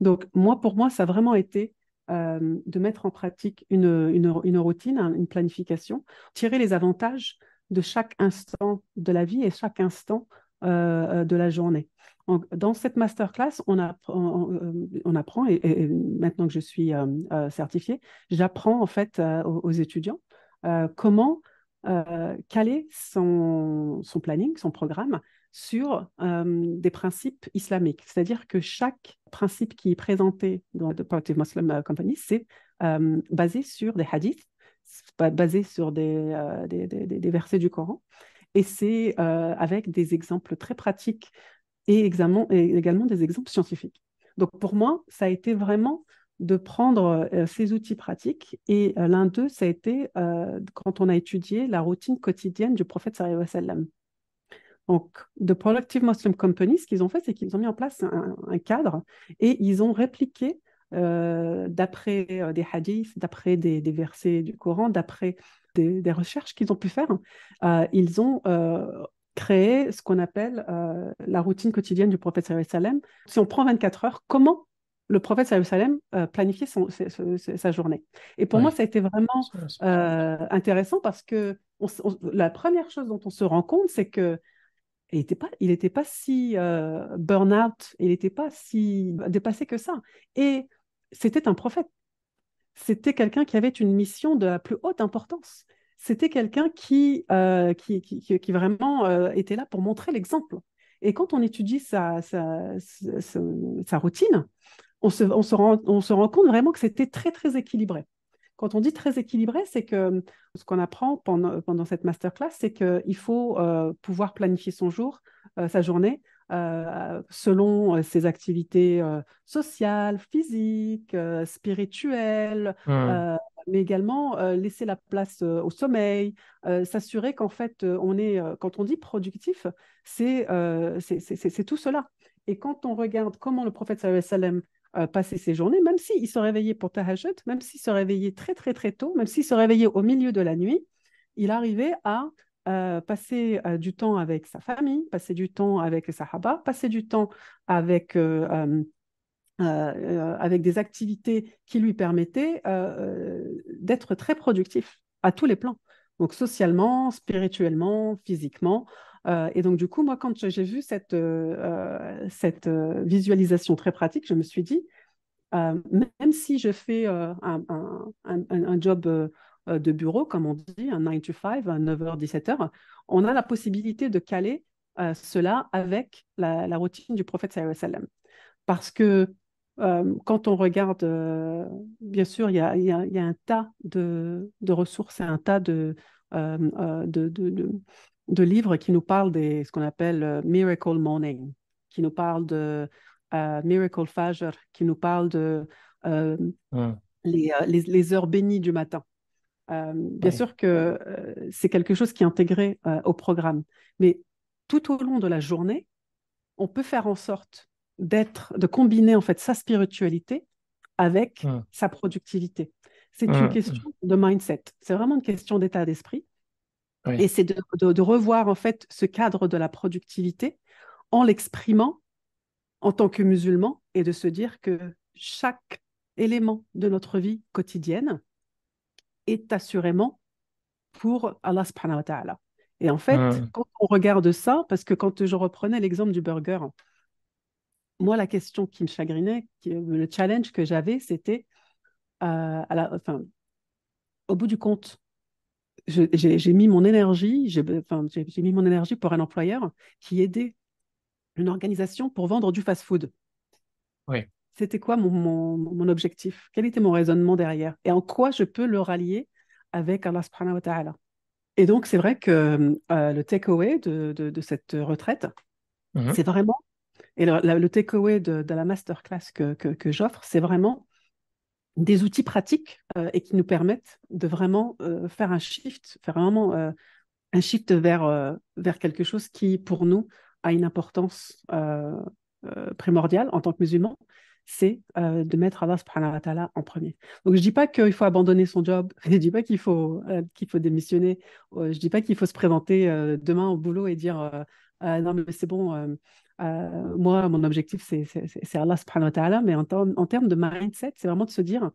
Donc, moi, pour moi, ça a vraiment été de mettre en pratique une, routine, hein, une planification, tirer les avantages de chaque instant de la vie et chaque instant de la journée dans cette masterclass, on, apprend, euh, on, apprend et, maintenant que je suis euh, euh, certifiée, j'apprends en fait aux, étudiants comment caler son, son, planning, son programme sur des principes islamiques. C'est-à-dire que chaque principe qui est présenté dans The Positive Muslim Company, c'est basé sur des hadiths, basé sur des, des, des versets du Coran. Et c'est avec des exemples très pratiques et, également des exemples scientifiques. Donc pour moi, ça a été vraiment de prendre euh, ces outils pratiques. Et euh, l'un d'eux, ça a été euh, quand on a étudié la routine quotidienne du prophète sallallahu alayhi Donc, The Productive Muslim Company, ce qu'ils ont fait, c'est qu'ils ont mis en place un, cadre et ils ont répliqué, d'après des hadiths, d'après des, versets du Coran, d'après des, des, recherches qu'ils ont pu faire, ils ont créer ce qu'on appelle euh, la routine quotidienne du prophète Wasallam. Si on prend 24 heures, comment le prophète Alaihi euh, planifiait sa, journée Et pour moi, ça a été vraiment euh, intéressant parce que la première chose dont on se rend compte, c'est que il n'était pas, il pas si burn-out, il n'était pas si dépassé que ça. Et c'était un prophète. C'était quelqu'un qui avait une mission de la plus haute importance c'était quelqu'un euh, qui, qui, qui, vraiment euh, était là pour montrer l'exemple. Et quand on étudie sa, sa, sa, routine, on se, on, se rend, on se rend compte vraiment que c'était très, très équilibré. Quand on dit très équilibré, c'est que ce qu'on apprend pendant, pendant cette masterclass, c'est qu'il faut euh, pouvoir planifier son jour, sa journée, selon ses activités sociales, physiques, spirituelles, mmh mais également euh, laisser la place euh, au sommeil, euh, s'assurer qu'en fait, on est, quand on dit productif, c'est tout cela. Et quand on regarde comment le prophète sallam passait ses journées, même s'il se réveillait pour tahajjud, même s'il se réveillait très très très tôt, même s'il se réveillait au milieu de la nuit, il arrivait à passer du temps avec sa famille, passer du temps avec les sahaba, passer du temps avec euh, euh, avec des activités qui lui permettaient euh, d'être très productif à tous les plans, donc socialement, spirituellement, physiquement. et donc du coup, moi, quand j'ai vu cette, cette visualisation très pratique, je me suis dit, même si je fais un, un, job de bureau, comme on dit, un 9 to 5, un 9h, 17h, on a la possibilité de caler cela avec la, routine du prophète sallam. Parce que euh, quand on regarde, euh, bien sûr, il y a, un tas de, ressources et un tas euh, de, de, livres qui nous parlent de ce qu'on appelle Miracle Morning, qui nous parlent de Miracle Fajr, qui nous parlent de hein. les, heures bénies du matin. bien sûr que c'est quelque chose qui est intégré au programme, mais tout au long de la journée, on peut faire en sorte d'être, de combiner en fait sa spiritualité avec mm. sa productivité. C'est une mm. question de mindset. C'est vraiment une question d'état d'esprit. Et c'est de, revoir en fait ce cadre de la productivité en l'exprimant en tant que musulman et de se dire que chaque élément de notre vie quotidienne est assurément pour Allah subhanahu Et en fait, mm. quand on regarde ça, parce que quand je reprenais l'exemple du burger, moi, la question qui me chagrinait, le challenge que j'avais, c'était euh, enfin, au bout du compte, j'ai mis mon énergie, j'ai mis mon énergie pour un employeur qui aidait une organisation pour vendre du fast-food. Oui. C'était quoi mon, mon, objectif Quel était mon raisonnement derrière Et en quoi je peux le rallier avec Allah subhanahu wa Et donc, c'est vrai que euh, le takeaway de, de, cette retraite, mm-hmm. c'est vraiment et le, takeaway de, la masterclass que, j'offre, c'est vraiment des outils pratiques euh, et qui nous permettent de vraiment euh, faire un shift, faire vraiment euh, un shift vers, vers quelque chose qui, pour nous, a une importance primordiale en tant que musulmans, c'est de mettre Allah subhanahu wa ta'ala en premier. Donc je ne dis pas qu'il faut abandonner son job, *laughs* je ne dis pas qu'il faut, qu'il faut démissionner, je ne dis pas qu'il faut se présenter demain au boulot et dire non mais c'est bon, euh, moi, mon objectif, c'est Allah subhanahu wa ta'ala, mais en, termes de mindset, c'est vraiment de se dire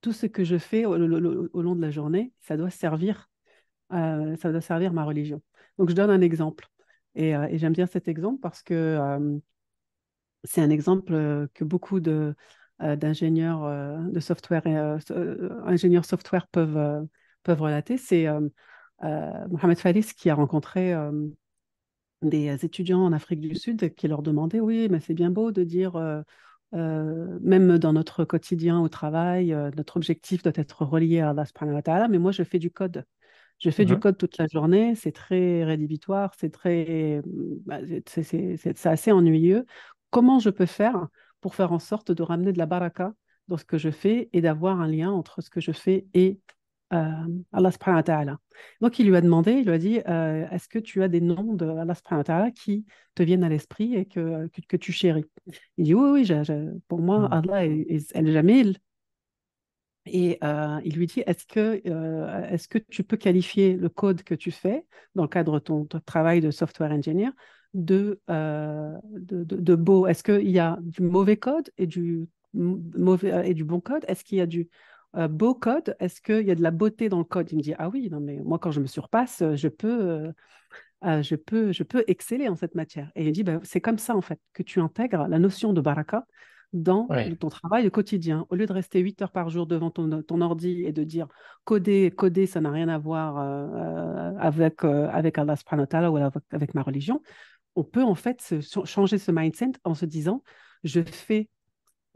tout ce que je fais au, long de la journée, ça doit servir, euh, ça doit servir ma religion. Donc, je donne un exemple. Et, euh, j'aime bien cet exemple parce que c'est un exemple que beaucoup d'ingénieurs de, software, ingénieurs software peuvent, peuvent relater. C'est Mohamed Faris qui a rencontré des euh, étudiants en Afrique du Sud qui leur demandaient oui, mais c'est bien beau de dire, euh, euh, même dans notre quotidien au travail, notre objectif doit être relié à Allah, mais moi je fais du code. Je fais du mmh code toute la journée, c'est très rédhibitoire, c'est très, mmh, bah, c'est assez ennuyeux. Comment je peux faire pour faire en sorte de ramener de la baraka dans ce que je fais et d'avoir un lien entre ce que je fais et Allah subhanahu ta'ala. Donc il lui a demandé, il lui a dit Est-ce que tu as des noms de Allah ta'ala qui te viennent à l'esprit et que, que, tu chéris Il dit Oui, oui, pour moi, mmh. Allah est El-Jamil. Et il lui dit Est-ce que, que, tu peux qualifier le code que tu fais dans le cadre de ton, travail de software engineer de, de, de beau Est-ce qu'il y a du mauvais code et du, mauvais, et du bon code Est-ce qu'il y a du euh, beau code, est-ce qu'il y a de la beauté dans le code Il me dit ah oui, non mais moi quand je me surpasse, euh, je peux, euh, je peux, je peux exceller en cette matière. Et il dit ben, c'est comme ça en fait que tu intègres la notion de baraka dans ton travail au quotidien. Au lieu de rester 8 heures par jour devant ton, ton ordi et de dire coder, coder, ça n'a rien à voir avec, avec Allah subhanahu ou avec, ma religion, on peut en fait changer ce mindset en se disant je fais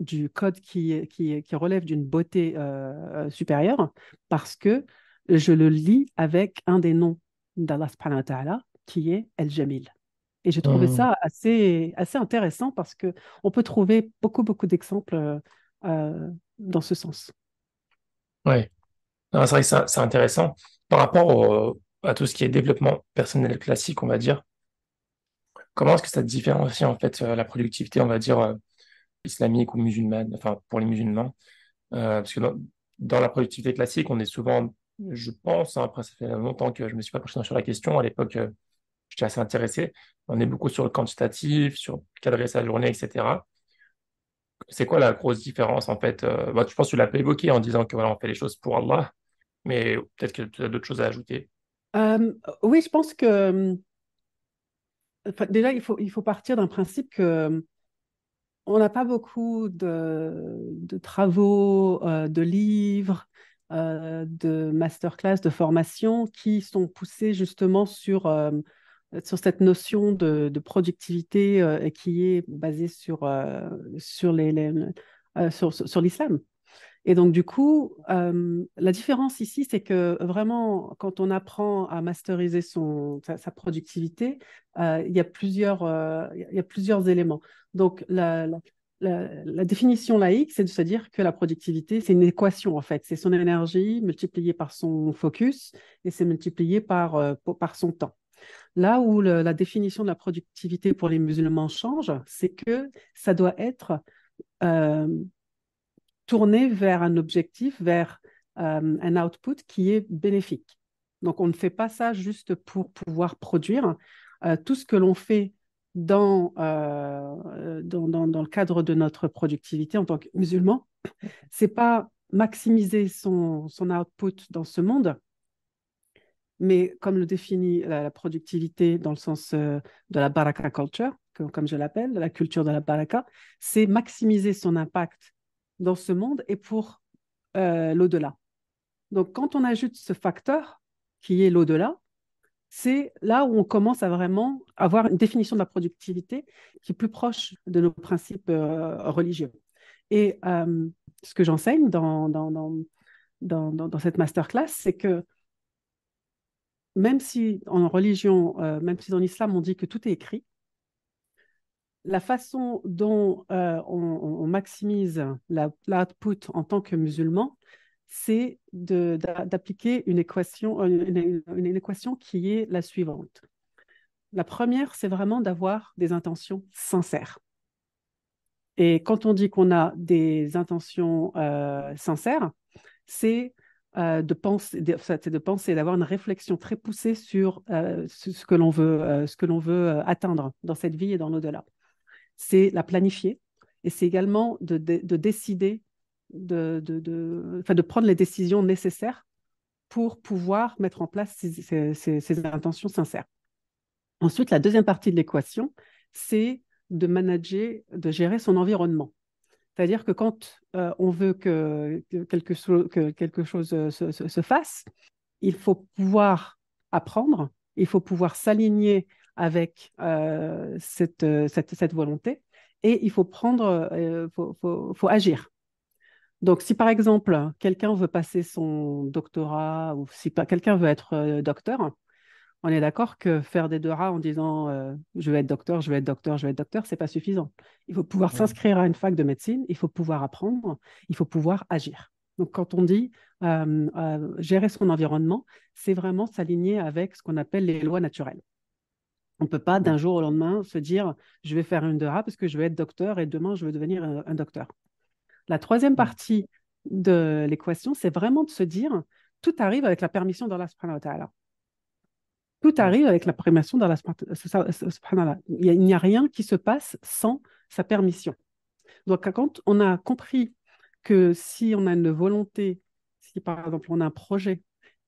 du code qui, qui, qui relève d'une beauté euh, euh, supérieure parce que je le lis avec un des noms d'Allah qui est El Jamil. Et j'ai trouvé hmm. ça assez, assez intéressant parce que on peut trouver beaucoup, beaucoup d'exemples euh, dans ce sens. Oui, c'est vrai que c'est intéressant. Par rapport à tout ce qui est développement personnel classique, on va dire, comment est-ce que ça différencie en fait la productivité, on va dire, islamique ou musulmane, enfin pour les musulmans, euh, parce que dans, la productivité classique, on est souvent, je pense, hein, après ça fait longtemps que je ne me suis pas penché sur la question, à l'époque euh, j'étais assez intéressé, on est beaucoup sur le quantitatif, sur cadrer sa journée, etc. C'est quoi la grosse différence en fait euh, bah, Je pense que tu l'as pas évoqué en disant que voilà, on fait les choses pour Allah, mais peut-être que tu as d'autres choses à ajouter. oui, je pense que déjà, il faut, il faut partir d'un principe que on n'a pas beaucoup de, travaux, euh, de livres, euh, de masterclass, de formations qui sont poussés justement sur, euh, sur cette notion de, productivité qui est basée sur, sur, l'islam. Et donc, du coup, la différence ici, c'est que vraiment, quand on apprend à masteriser sa, productivité, il, y a plusieurs, il y a plusieurs éléments. Donc, la, définition laïque, c'est de se dire que la productivité, c'est une équation, en fait. C'est son énergie multipliée par son focus et c'est multiplié par, euh, par son temps. Là où la définition de la productivité pour les musulmans change, c'est que ça doit être euh, tourné vers un objectif, vers euh, un output qui est bénéfique. Donc on ne fait pas ça juste pour pouvoir produire. tout ce que l'on fait euh, dans, dans, le cadre de notre productivité en tant que musulman, c'est pas maximiser son, son output dans ce monde, mais comme le définit la, productivité dans le sens euh, de la baraka culture, comme je l'appelle, la culture de la baraka, c'est maximiser son impact dans ce monde et pour euh, l'au-delà. Donc quand on ajoute ce facteur qui est l'au-delà, c'est là où on commence à vraiment avoir une définition de la productivité qui est plus proche de nos principes euh, religieux. Et euh, ce que j'enseigne dans dans, dans, dans, cette masterclass, c'est que même si en religion, euh, même si dans l'islam, on dit que tout est écrit, la façon dont on, on, maximise l'output en tant que musulman, c'est d'appliquer une équation, euh, une, qui est la suivante. La première, c'est vraiment d'avoir des intentions sincères. Et quand on dit qu'on a des intentions euh, sincères, euh, c'est de penser, de, d'avoir une réflexion très poussée sur ce que l'on veut, ce que l'on veut atteindre dans cette vie et dans l'au-delà. C'est la planifier, et c'est également de décider de, de, de prendre les décisions nécessaires pour pouvoir mettre en place ces, intentions sincères. Ensuite, la deuxième partie de l'équation, c'est de manager, de gérer son environnement. C'est-à-dire que quand euh, on veut que, quelque chose euh, se, fasse, il faut pouvoir apprendre, il faut pouvoir s'aligner avec euh, cette, volonté et il faut prendre, faut agir. Donc, si par exemple, quelqu'un veut passer son doctorat ou si quelqu'un veut être euh, docteur, on est d'accord que faire des deux rats en disant euh, je vais être docteur, je vais être docteur, je vais être docteur, n'est pas suffisant. Il faut pouvoir s'inscrire à une fac de médecine, il faut pouvoir apprendre, il faut pouvoir agir. Donc, quand on dit euh, gérer son environnement, c'est vraiment s'aligner avec ce qu'on appelle les lois naturelles. On ne peut pas d'un jour au lendemain se dire je vais faire une deux parce que je vais être docteur et demain je veux devenir un docteur. La troisième mm. partie de l'équation, c'est vraiment de se dire, tout arrive avec la permission d'Allah subhanahu Tout arrive avec la permission d'Allah subhanahu Il n'y a rien qui se passe sans sa permission. Donc quand on a compris que si on a une volonté, si par exemple on a un projet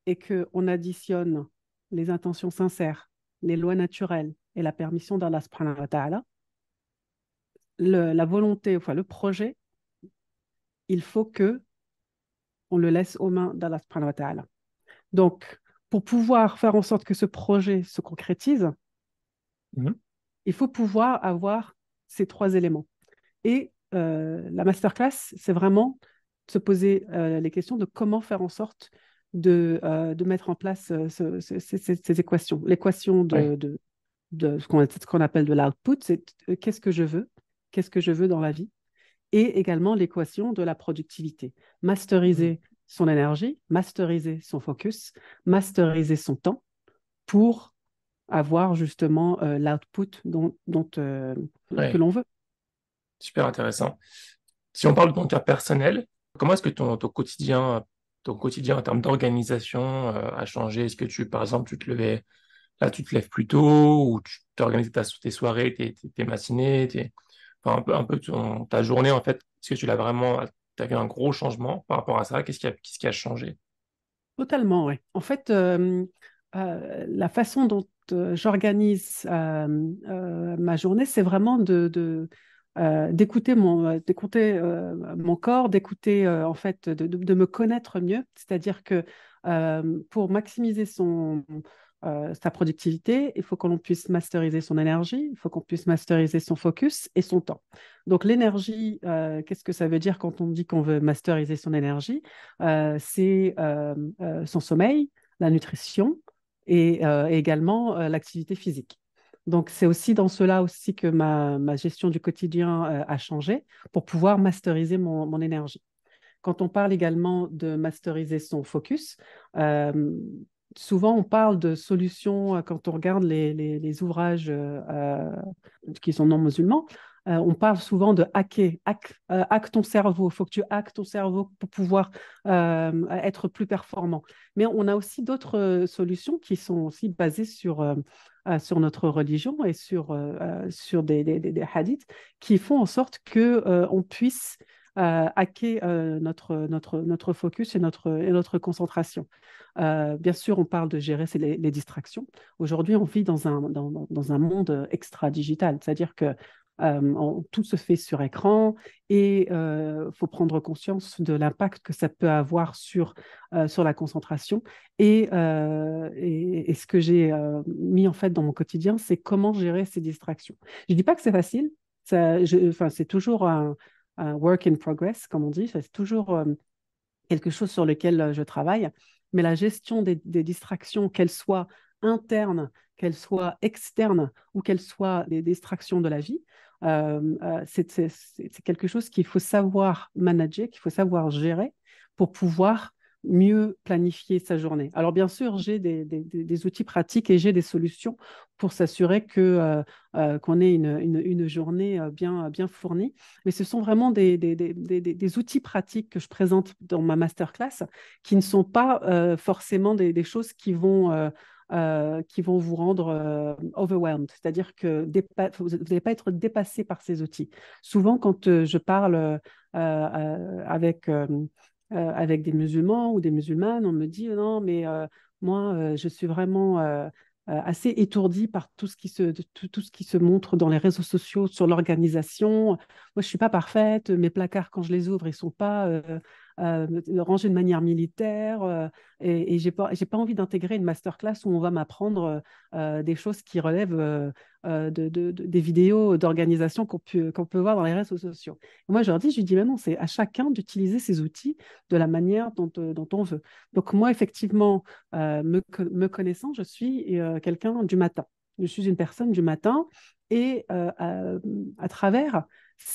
et qu'on additionne les intentions sincères, les lois naturelles et la permission d'Allah subhanahu la volonté, enfin le projet il faut que on le laisse aux mains d'Allah subhanahu Donc, pour pouvoir faire en sorte que ce projet se concrétise, mhm. il faut pouvoir avoir ces trois éléments. Et euh, la masterclass, c'est vraiment se poser euh, les questions de comment faire en sorte de, euh, mettre en place ces, équations. L'équation de, ce qu'on appelle de l'output, c'est qu'est-ce que je veux, qu'est-ce que je veux dans la vie, et également l'équation de la productivité. Masteriser mmh. son énergie, masteriser son focus, masteriser son temps pour avoir justement euh, l'output dont, euh, que l'on veut. Super intéressant. Si on parle de ton cas personnel, comment est-ce que ton, ton, quotidien, ton quotidien en termes d'organisation euh, a changé Est-ce que tu, par exemple, tu te levais, là tu te lèves plus tôt ou tu t'organises tes soirées, tes, tes, matinées, un peu, ta journée, en fait, est-ce que tu l'as vraiment, tu as vu un gros changement par rapport à ça Qu'est-ce qui, qui, a changé Totalement, oui. En fait, euh, la façon dont euh, j'organise euh, ma journée, c'est vraiment de, d'écouter mon d'écouter mon corps d'écouter en fait de, de, me connaître mieux c'est-à-dire que pour maximiser son euh, sa productivité, il faut qu'on puisse masteriser son énergie, il faut qu'on puisse masteriser son focus et son temps. Donc l'énergie, euh, qu'est-ce que ça veut dire quand on dit qu'on veut masteriser son énergie euh, C'est son sommeil, la nutrition et également l'activité physique. Donc c'est aussi dans cela aussi que ma, gestion du quotidien a changé pour pouvoir masteriser mon, énergie quand on parle également de masteriser son focus, souvent, on parle de solutions euh, quand on regarde les, ouvrages euh, euh, qui sont non musulmans. on parle souvent de hacker, hack, ton cerveau, il faut que tu hack ton cerveau pour pouvoir être plus performant. Mais on a aussi d'autres solutions qui sont aussi basées sur, sur notre religion et sur, sur des, hadiths qui font en sorte qu'on on puisse euh, hacker euh, notre, notre, notre focus et notre, et notre concentration. Euh, bien sûr, on parle de gérer les, les, distractions. Aujourd'hui, on vit dans un, dans, dans un monde extra-digital, c'est-à-dire que tout se fait sur écran et il faut prendre conscience de l'impact que ça peut avoir sur, sur la concentration. Et, ce que j'ai mis en fait dans mon quotidien, c'est comment gérer ces distractions. Je ne dis pas que c'est facile, c'est toujours un, work in progress, comme on dit. C'est toujours euh, quelque chose sur lequel euh, je travaille. Mais la gestion des, distractions, qu'elles soient internes, qu'elles soient externes ou qu'elles soient des distractions de la vie, euh, c'est quelque chose qu'il faut savoir manager, qu'il faut savoir gérer pour pouvoir mieux planifier sa journée. Alors bien sûr, j'ai des, outils pratiques et j'ai des solutions pour s'assurer que euh, euh, qu'on ait une, une, journée euh, bien, bien fournie. Mais ce sont vraiment des, des, outils pratiques que je présente dans ma masterclass qui ne sont pas forcément des, choses qui vont... qui vont vous rendre overwhelmed, c'est-à-dire que vous n'allez pas être dépassé par ces outils. Souvent, quand je parle avec euh, avec des musulmans ou des musulmanes, on me dit euh, non, mais euh, moi, je suis vraiment assez étourdie par tout ce, qui se, montre dans les réseaux sociaux sur l'organisation. Moi, je ne suis pas parfaite, mes placards, quand je les ouvre, ils ne sont pas euh, ranger de manière militaire. Euh, et, et j'ai pas, envie d'intégrer une masterclass où on va m'apprendre euh, des choses qui relèvent des vidéos d'organisation qu'on peut, peut, voir dans les réseaux sociaux. moi, je leur dis, je dis, mais c'est à chacun d'utiliser ces outils de la manière dont, on veut. Donc, moi, effectivement, me, connaissant, je suis quelqu'un du matin je suis une personne du matin et à, travers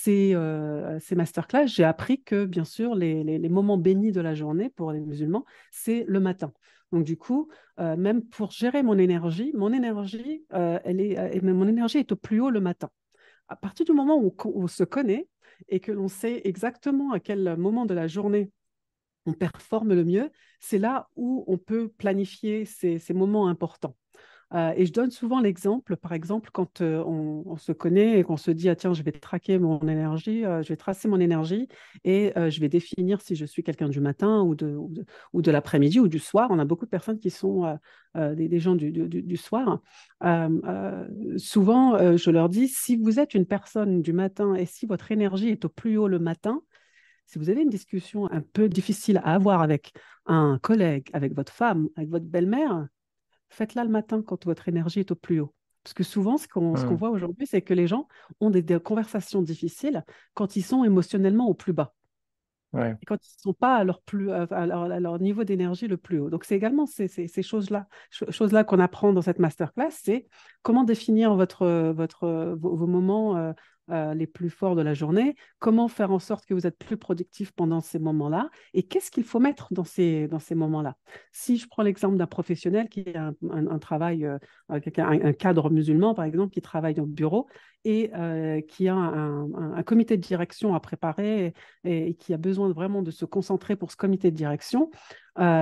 euh, ces, masterclass, j'ai appris que, bien sûr, les, moments bénis de la journée pour les musulmans, c'est le matin. Donc, du coup, euh, même pour gérer mon énergie, mon énergie, euh, est, mon énergie est au plus haut le matin. À partir du moment où on, se connaît et que l'on sait exactement à quel moment de la journée on performe le mieux, c'est là où on peut planifier ces moments importants et je donne souvent l'exemple, par exemple, quand on, se connaît et qu'on se dit, ah tiens, je vais traquer mon énergie, je vais tracer mon énergie et je vais définir si je suis quelqu'un du matin ou de, ou de, l'après-midi ou du soir. On a beaucoup de personnes qui sont des, gens du, du soir. souvent, je leur dis, si vous êtes une personne du matin et si votre énergie est au plus haut le matin, si vous avez une discussion un peu difficile à avoir avec un collègue, avec votre femme, avec votre belle-mère, faites-la le matin quand votre énergie est au plus haut. Parce que souvent, ce qu'on mmh. voit aujourd'hui, c'est que les gens ont des, conversations difficiles quand ils sont émotionnellement au plus bas. Et quand ils ne sont pas à leur, plus, leur, niveau d'énergie le plus haut. Donc, c'est également ces, choses-là qu'on apprend dans cette masterclass, c'est comment définir votre, votre, vos moments euh, euh, les plus forts de la journée, comment faire en sorte que vous êtes plus productif pendant ces moments-là et qu'est-ce qu'il faut mettre dans ces, dans ces moments-là. Si je prends l'exemple d'un professionnel qui a un, travail, euh, euh, un, cadre musulman par exemple, qui travaille dans le bureau et qui a un, comité de direction à préparer et, qui a besoin vraiment de se concentrer pour ce comité de direction,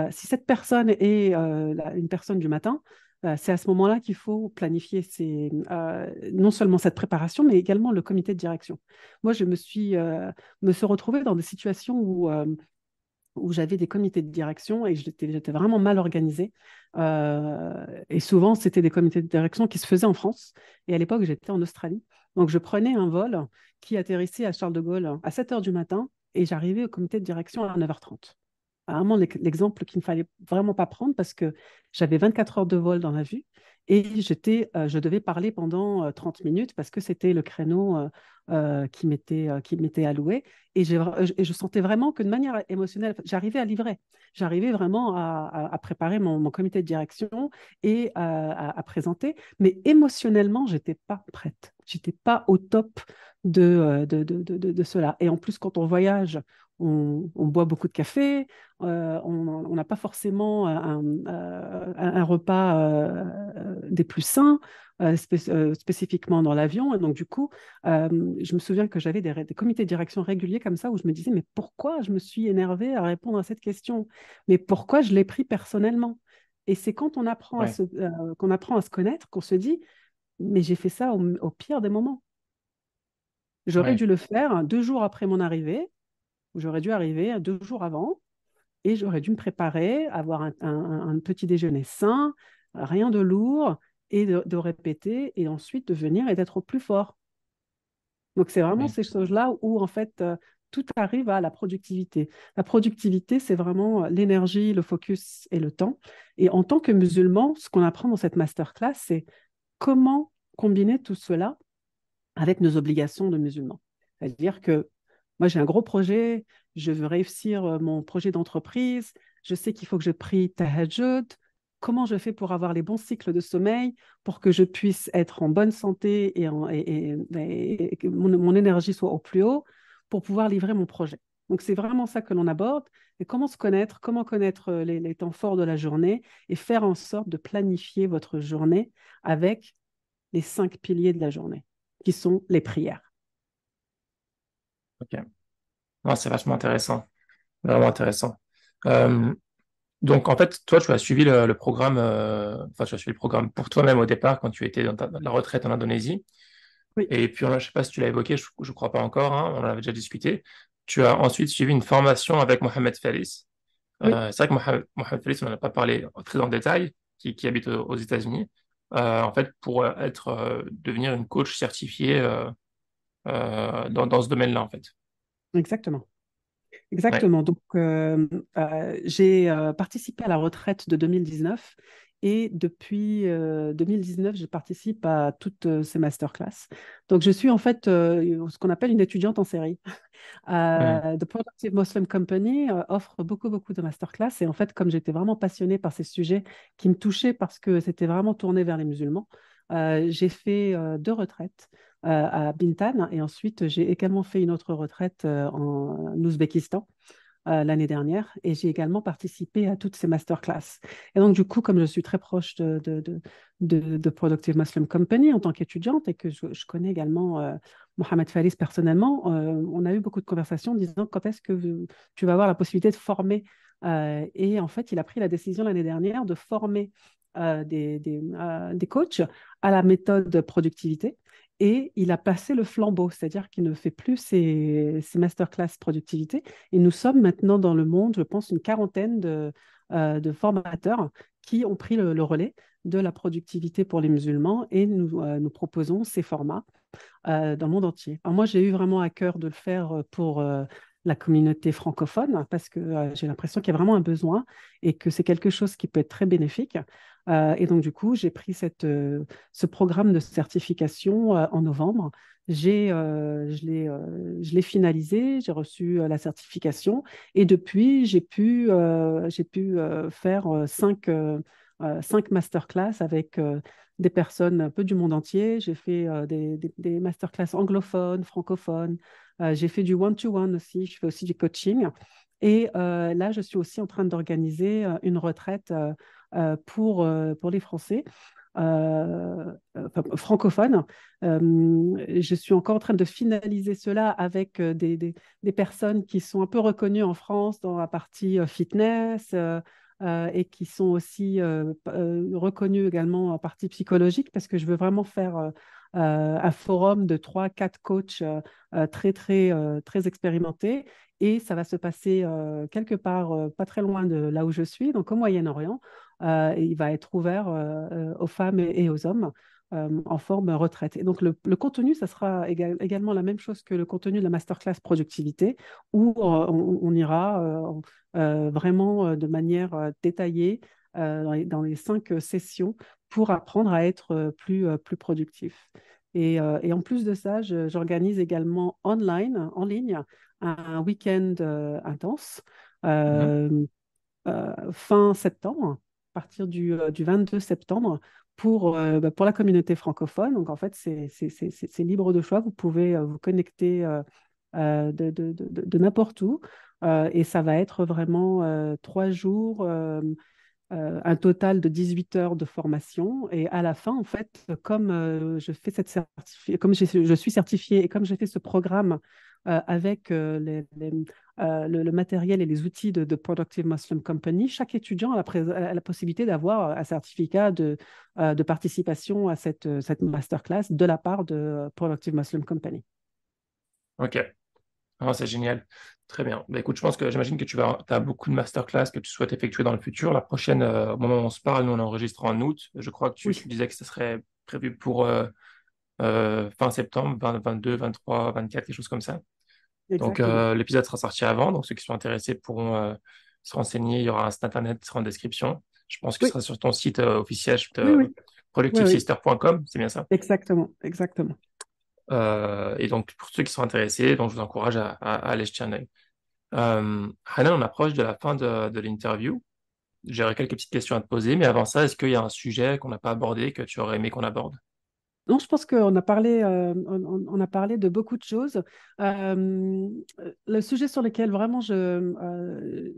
si cette personne est une personne du matin, euh, c'est à ce moment-là qu'il faut planifier euh, non seulement cette préparation, mais également le comité de direction. Moi, je me suis, euh, me suis retrouvée dans des situations où, où j'avais des comités de direction et j'étais vraiment mal organisée. et souvent, c'était des comités de direction qui se faisaient en France. Et à l'époque, j'étais en Australie. Donc, je prenais un vol qui atterrissait à Charles de Gaulle à 7 h du matin et j'arrivais au comité de direction à 9h30 vraiment l'exemple qu'il ne fallait vraiment pas prendre parce que j'avais 24 heures de vol dans la vue et euh, je devais parler pendant 30 euh, minutes parce que c'était le créneau euh, qui m'était qui alloué et, je sentais vraiment que de manière émotionnelle, j'arrivais à livrer, j'arrivais vraiment à, préparer mon, comité de direction et à, présenter, mais émotionnellement, j'étais pas prête, j'étais pas au top de, de, cela. Et en plus, quand on voyage, on, boit beaucoup de café, euh, on n'a pas forcément euh, euh, un, repas des plus sains, spécifiquement dans l'avion. donc, du coup, je me souviens que j'avais des, comités de direction réguliers comme ça où je me disais, mais pourquoi je me suis énervée à répondre à cette question Mais pourquoi je l'ai pris personnellement Et c'est quand on apprend, à se, qu'on apprend à se connaître qu'on se dit, mais j'ai fait ça au, pire des moments. J'aurais dû le faire deux jours après mon arrivée où j'aurais dû arriver deux jours avant et j'aurais dû me préparer, avoir un, petit déjeuner sain, rien de lourd, et de, répéter, et ensuite de venir et d'être au plus fort. Donc c'est vraiment ces choses-là où en fait euh, tout arrive à la productivité. La productivité, c'est vraiment euh, l'énergie, le focus et le temps. Et en tant que musulman, ce qu'on apprend dans cette masterclass, c'est comment combiner tout cela avec nos obligations de musulmans. C'est-à-dire que moi j'ai un gros projet, je veux réussir euh, mon projet d'entreprise, je sais qu'il faut que je prie tahajjud, comment je fais pour avoir les bons cycles de sommeil, pour que je puisse être en bonne santé et, que mon, énergie soit au plus haut pour pouvoir livrer mon projet. Donc c'est vraiment ça que l'on aborde, et comment se connaître, comment connaître euh, les temps forts de la journée et faire en sorte de planifier votre journée avec les cinq piliers de la journée, qui sont les prières. Ok. c'est vachement intéressant. Vraiment intéressant. Euh, donc, en fait, toi, tu as suivi le, programme, euh, enfin, tu as suivi le programme pour toi-même au départ quand tu étais dans, la retraite en Indonésie. Oui. Et puis, je ne sais pas si tu l'as évoqué, je ne crois pas encore, hein, on en avait déjà discuté. Tu as ensuite suivi une formation avec Mohamed Félix. Euh, c'est vrai que Mohamed, Mohamed on n'en a pas parlé très en détail, qui, habite aux, États-Unis, en fait, pour être, devenir une coach certifiée euh, dans, ce domaine-là, en fait. Exactement. Exactement. Donc, euh, euh, j'ai participé à la retraite de 2019 et depuis 2019, je participe à toutes ces masterclass. Donc, je suis en fait ce qu'on appelle une étudiante en série. *laughs* The Productive Muslim Company offre beaucoup, beaucoup de masterclass. Et en fait, comme j'étais vraiment passionnée par ces sujets qui me touchaient parce que c'était vraiment tourné vers les musulmans, j'ai fait deux retraites. Euh, à Bintan. Et ensuite, j'ai également fait une autre retraite euh, en Ouzbékistan euh, l'année dernière et j'ai également participé à toutes ces masterclass. Et donc, du coup, comme je suis très proche de, de, de, Productive Muslim Company en tant qu'étudiante et que je, connais également Mohamed Faris personnellement, on a eu beaucoup de conversations disant quand est-ce que tu vas avoir la possibilité de former. et en fait, il a pris la décision l'année dernière de former des, des, des coachs à la méthode productivité et il a passé le flambeau, c'est-à-dire qu'il ne fait plus ses, masterclass productivité. Et nous sommes maintenant dans le monde, je pense, une quarantaine de, euh, formateurs qui ont pris le, relais de la productivité pour les musulmans et nous, euh, proposons ces formats euh, dans le monde entier. moi, j'ai eu vraiment à cœur de le faire pour la communauté francophone parce que j'ai l'impression qu'il y a vraiment un besoin et que c'est quelque chose qui peut être très bénéfique. Euh, et donc, du coup, j'ai pris cette, euh, ce programme de certification euh, en novembre. J'ai, je l'ai finalisé, j'ai reçu la certification et depuis, j'ai pu, j'ai pu faire cinq, cinq masterclass avec des personnes un peu du monde entier. J'ai fait des, des, masterclass anglophones, francophones. j'ai fait du one-to-one aussi. Je fais aussi du coaching. Et là, je suis aussi en train d'organiser une retraite euh, pour, euh, pour les Français. Euh, francophones. je suis encore en train de finaliser cela avec des, des, personnes qui sont un peu reconnues en France dans la partie fitness et qui sont aussi reconnues également en partie psychologique parce que je veux vraiment faire euh, un forum de trois, quatre coachs euh, euh, très, très, très expérimentés. Et ça va se passer quelque part pas très loin de là où je suis, donc au Moyen-Orient. il va être ouvert aux femmes et, aux hommes. en forme retraite. Et donc le, contenu, ça sera également la même chose que le contenu de la masterclass productivité, où on, ira vraiment de manière détaillée dans les, cinq sessions pour apprendre à être plus, plus productif. Euh, et, en plus de ça, j'organise également online, en ligne, un, week-end euh, intense mhm. euh, fin septembre, à partir du, 22 septembre, pour, bah, pour la communauté francophone. Donc, en fait, c'est libre de choix. Vous pouvez vous connecter de, de, de, de n'importe où. et ça va être vraiment trois jours euh, un total de 18 heures de formation. Et à la fin, en fait, comme, euh, je, fais cette comme je, suis certifiée et comme j'ai fait ce programme euh, avec le, matériel et les outils de, Productive Muslim Company, chaque étudiant a la, possibilité d'avoir un certificat de, participation à cette, masterclass de la part de Productive Muslim Company. OK. Oh, c'est génial. Très bien. Bah, écoute, je pense que j'imagine que tu vas, as beaucoup de masterclass que tu souhaites effectuer dans le futur. La prochaine, euh, au moment où on se parle, nous on enregistre en août. Je crois que tu, disais que ce serait prévu pour euh, euh, fin septembre, 22, 23, 24, quelque chose comme ça. Donc l'épisode sera sorti avant. Donc ceux qui sont intéressés pourront se renseigner. Il y aura un site internet qui sera en description. Je pense que ce sera sur ton site officiel, oui, productivesister.com. C'est bien ça Exactement, exactement. Euh, et donc, pour ceux qui sont intéressés, donc ben, je vous encourage à, à, aller jeter un œil. Euh, Hanan, on approche de la fin de, l'interview. J'aurais quelques petites questions à te poser, mais avant ça, est-ce qu'il y a un sujet qu'on n'a pas abordé que tu aurais aimé qu'on aborde non, je pense qu'on a parlé, euh, on, a parlé de beaucoup de choses. Euh, le sujet sur lequel vraiment je,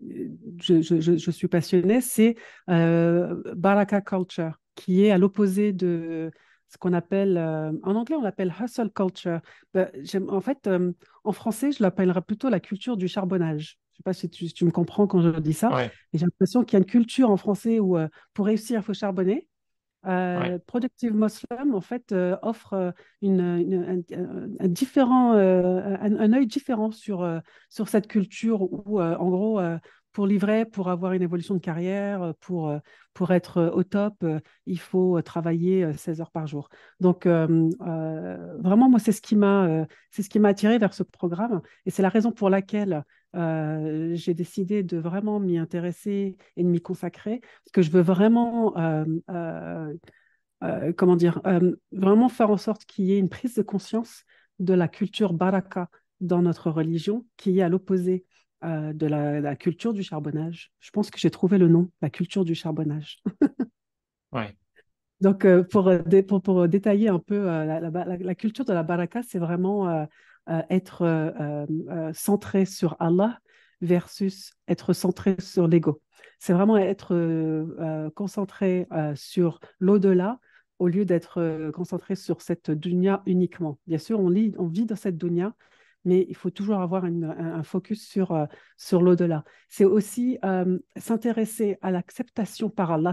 je, je, suis passionnée, c'est Baraka Culture, qui est à l'opposé de, ce qu'on appelle, euh, en anglais, on l'appelle hustle culture. Bah, en fait, euh, en français, je l'appellerais plutôt la culture du charbonnage. Je ne sais pas si tu, me comprends quand je dis ça. J'ai l'impression qu'il y a une culture en français où euh, pour réussir, il faut charbonner. Productive Muslim, en fait, offre un, différent, œil différent sur, sur cette culture où, en gros, pour livrer, pour avoir une évolution de carrière, euh, pour, euh, pour être euh, au top, il faut travailler 16 heures par jour. Donc, vraiment, moi, c'est ce qui m'a c'est ce qui attiré vers ce programme. Et c'est la raison pour laquelle j'ai décidé de vraiment m'y intéresser et de m'y consacrer, parce que je veux vraiment... comment dire, vraiment faire en sorte qu'il y ait une prise de conscience de la culture baraka dans notre religion qui est à l'opposé euh, de la, culture du charbonnage. Je pense que j'ai trouvé le nom, la culture du charbonnage. *laughs* ouais. Donc, euh, euh, pour, pour, détailler un peu, la, culture de la baraka, c'est vraiment être centré sur Allah versus être centré sur l'ego. C'est vraiment être concentré sur l'au-delà au lieu d'être concentré sur cette dunya uniquement. Bien sûr, on, on vit dans cette dunya, mais il faut toujours avoir un, focus sur, euh, sur l'au-delà. C'est aussi euh, s'intéresser à l'acceptation par Allah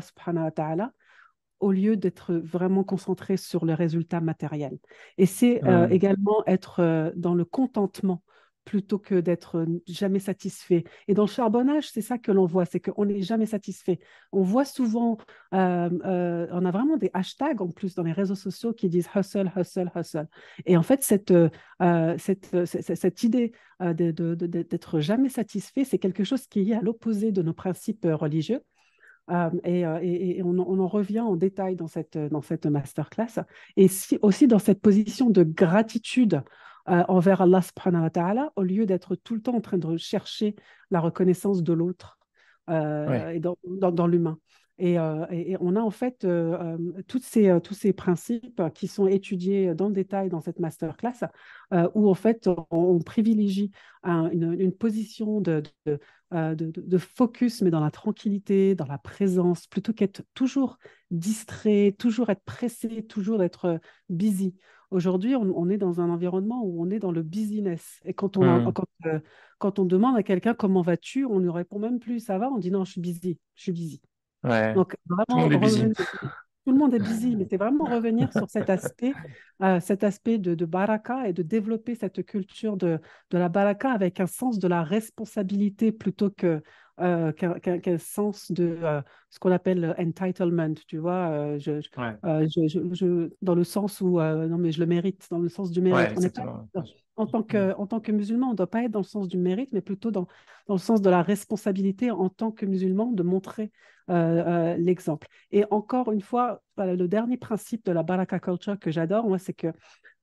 au lieu d'être vraiment concentré sur le résultat matériel. Et c'est euh, également être dans le contentement plutôt que d'être euh, jamais satisfait. Et dans le charbonnage, c'est ça que l'on voit, c'est qu'on n'est jamais satisfait. On voit souvent, euh, euh, on a vraiment des hashtags en plus dans les réseaux sociaux qui disent hustle, hustle, hustle. Et en fait, cette, cette, cette, idée d'être jamais satisfait, c'est quelque chose qui est à l'opposé de nos principes religieux. et, on, on, en revient en détail dans cette, dans cette masterclass. Et si, aussi dans cette position de gratitude euh, envers Allah subhanahu au lieu d'être tout le temps en train de chercher la reconnaissance de l'autre euh, et dans, l'humain. Euh, et, on a en fait tous ces principes qui sont étudiés dans le détail dans cette masterclass, euh, où en fait on, privilégie une, position de, de, focus, mais dans la tranquillité, dans la présence, plutôt qu'être toujours distrait, toujours être pressé, toujours être busy. Aujourd'hui, on, est dans un environnement où on est dans le business. Et quand on, hmm. euh, quand, on demande à quelqu'un comment vas-tu, on ne répond même plus ça va, on dit non, je suis busy, je suis busy. Donc vraiment, tout le monde est busy, mais c'est vraiment revenir sur cet aspect, euh, cet aspect de, baraka et de développer cette culture de, de la baraka avec un sens de la responsabilité plutôt que euh, quel, sens de euh, ce qu'on appelle euh, entitlement, tu vois, je, je, dans le sens où, non mais je le mérite, dans le sens du mérite. en, tant que, mm. en tant que musulman, on ne doit pas être dans le sens du mérite, mais plutôt dans, dans le sens de la responsabilité en tant que musulman de montrer l'exemple. Et encore une fois, le dernier principe de la Baraka Culture que j'adore, moi, c'est que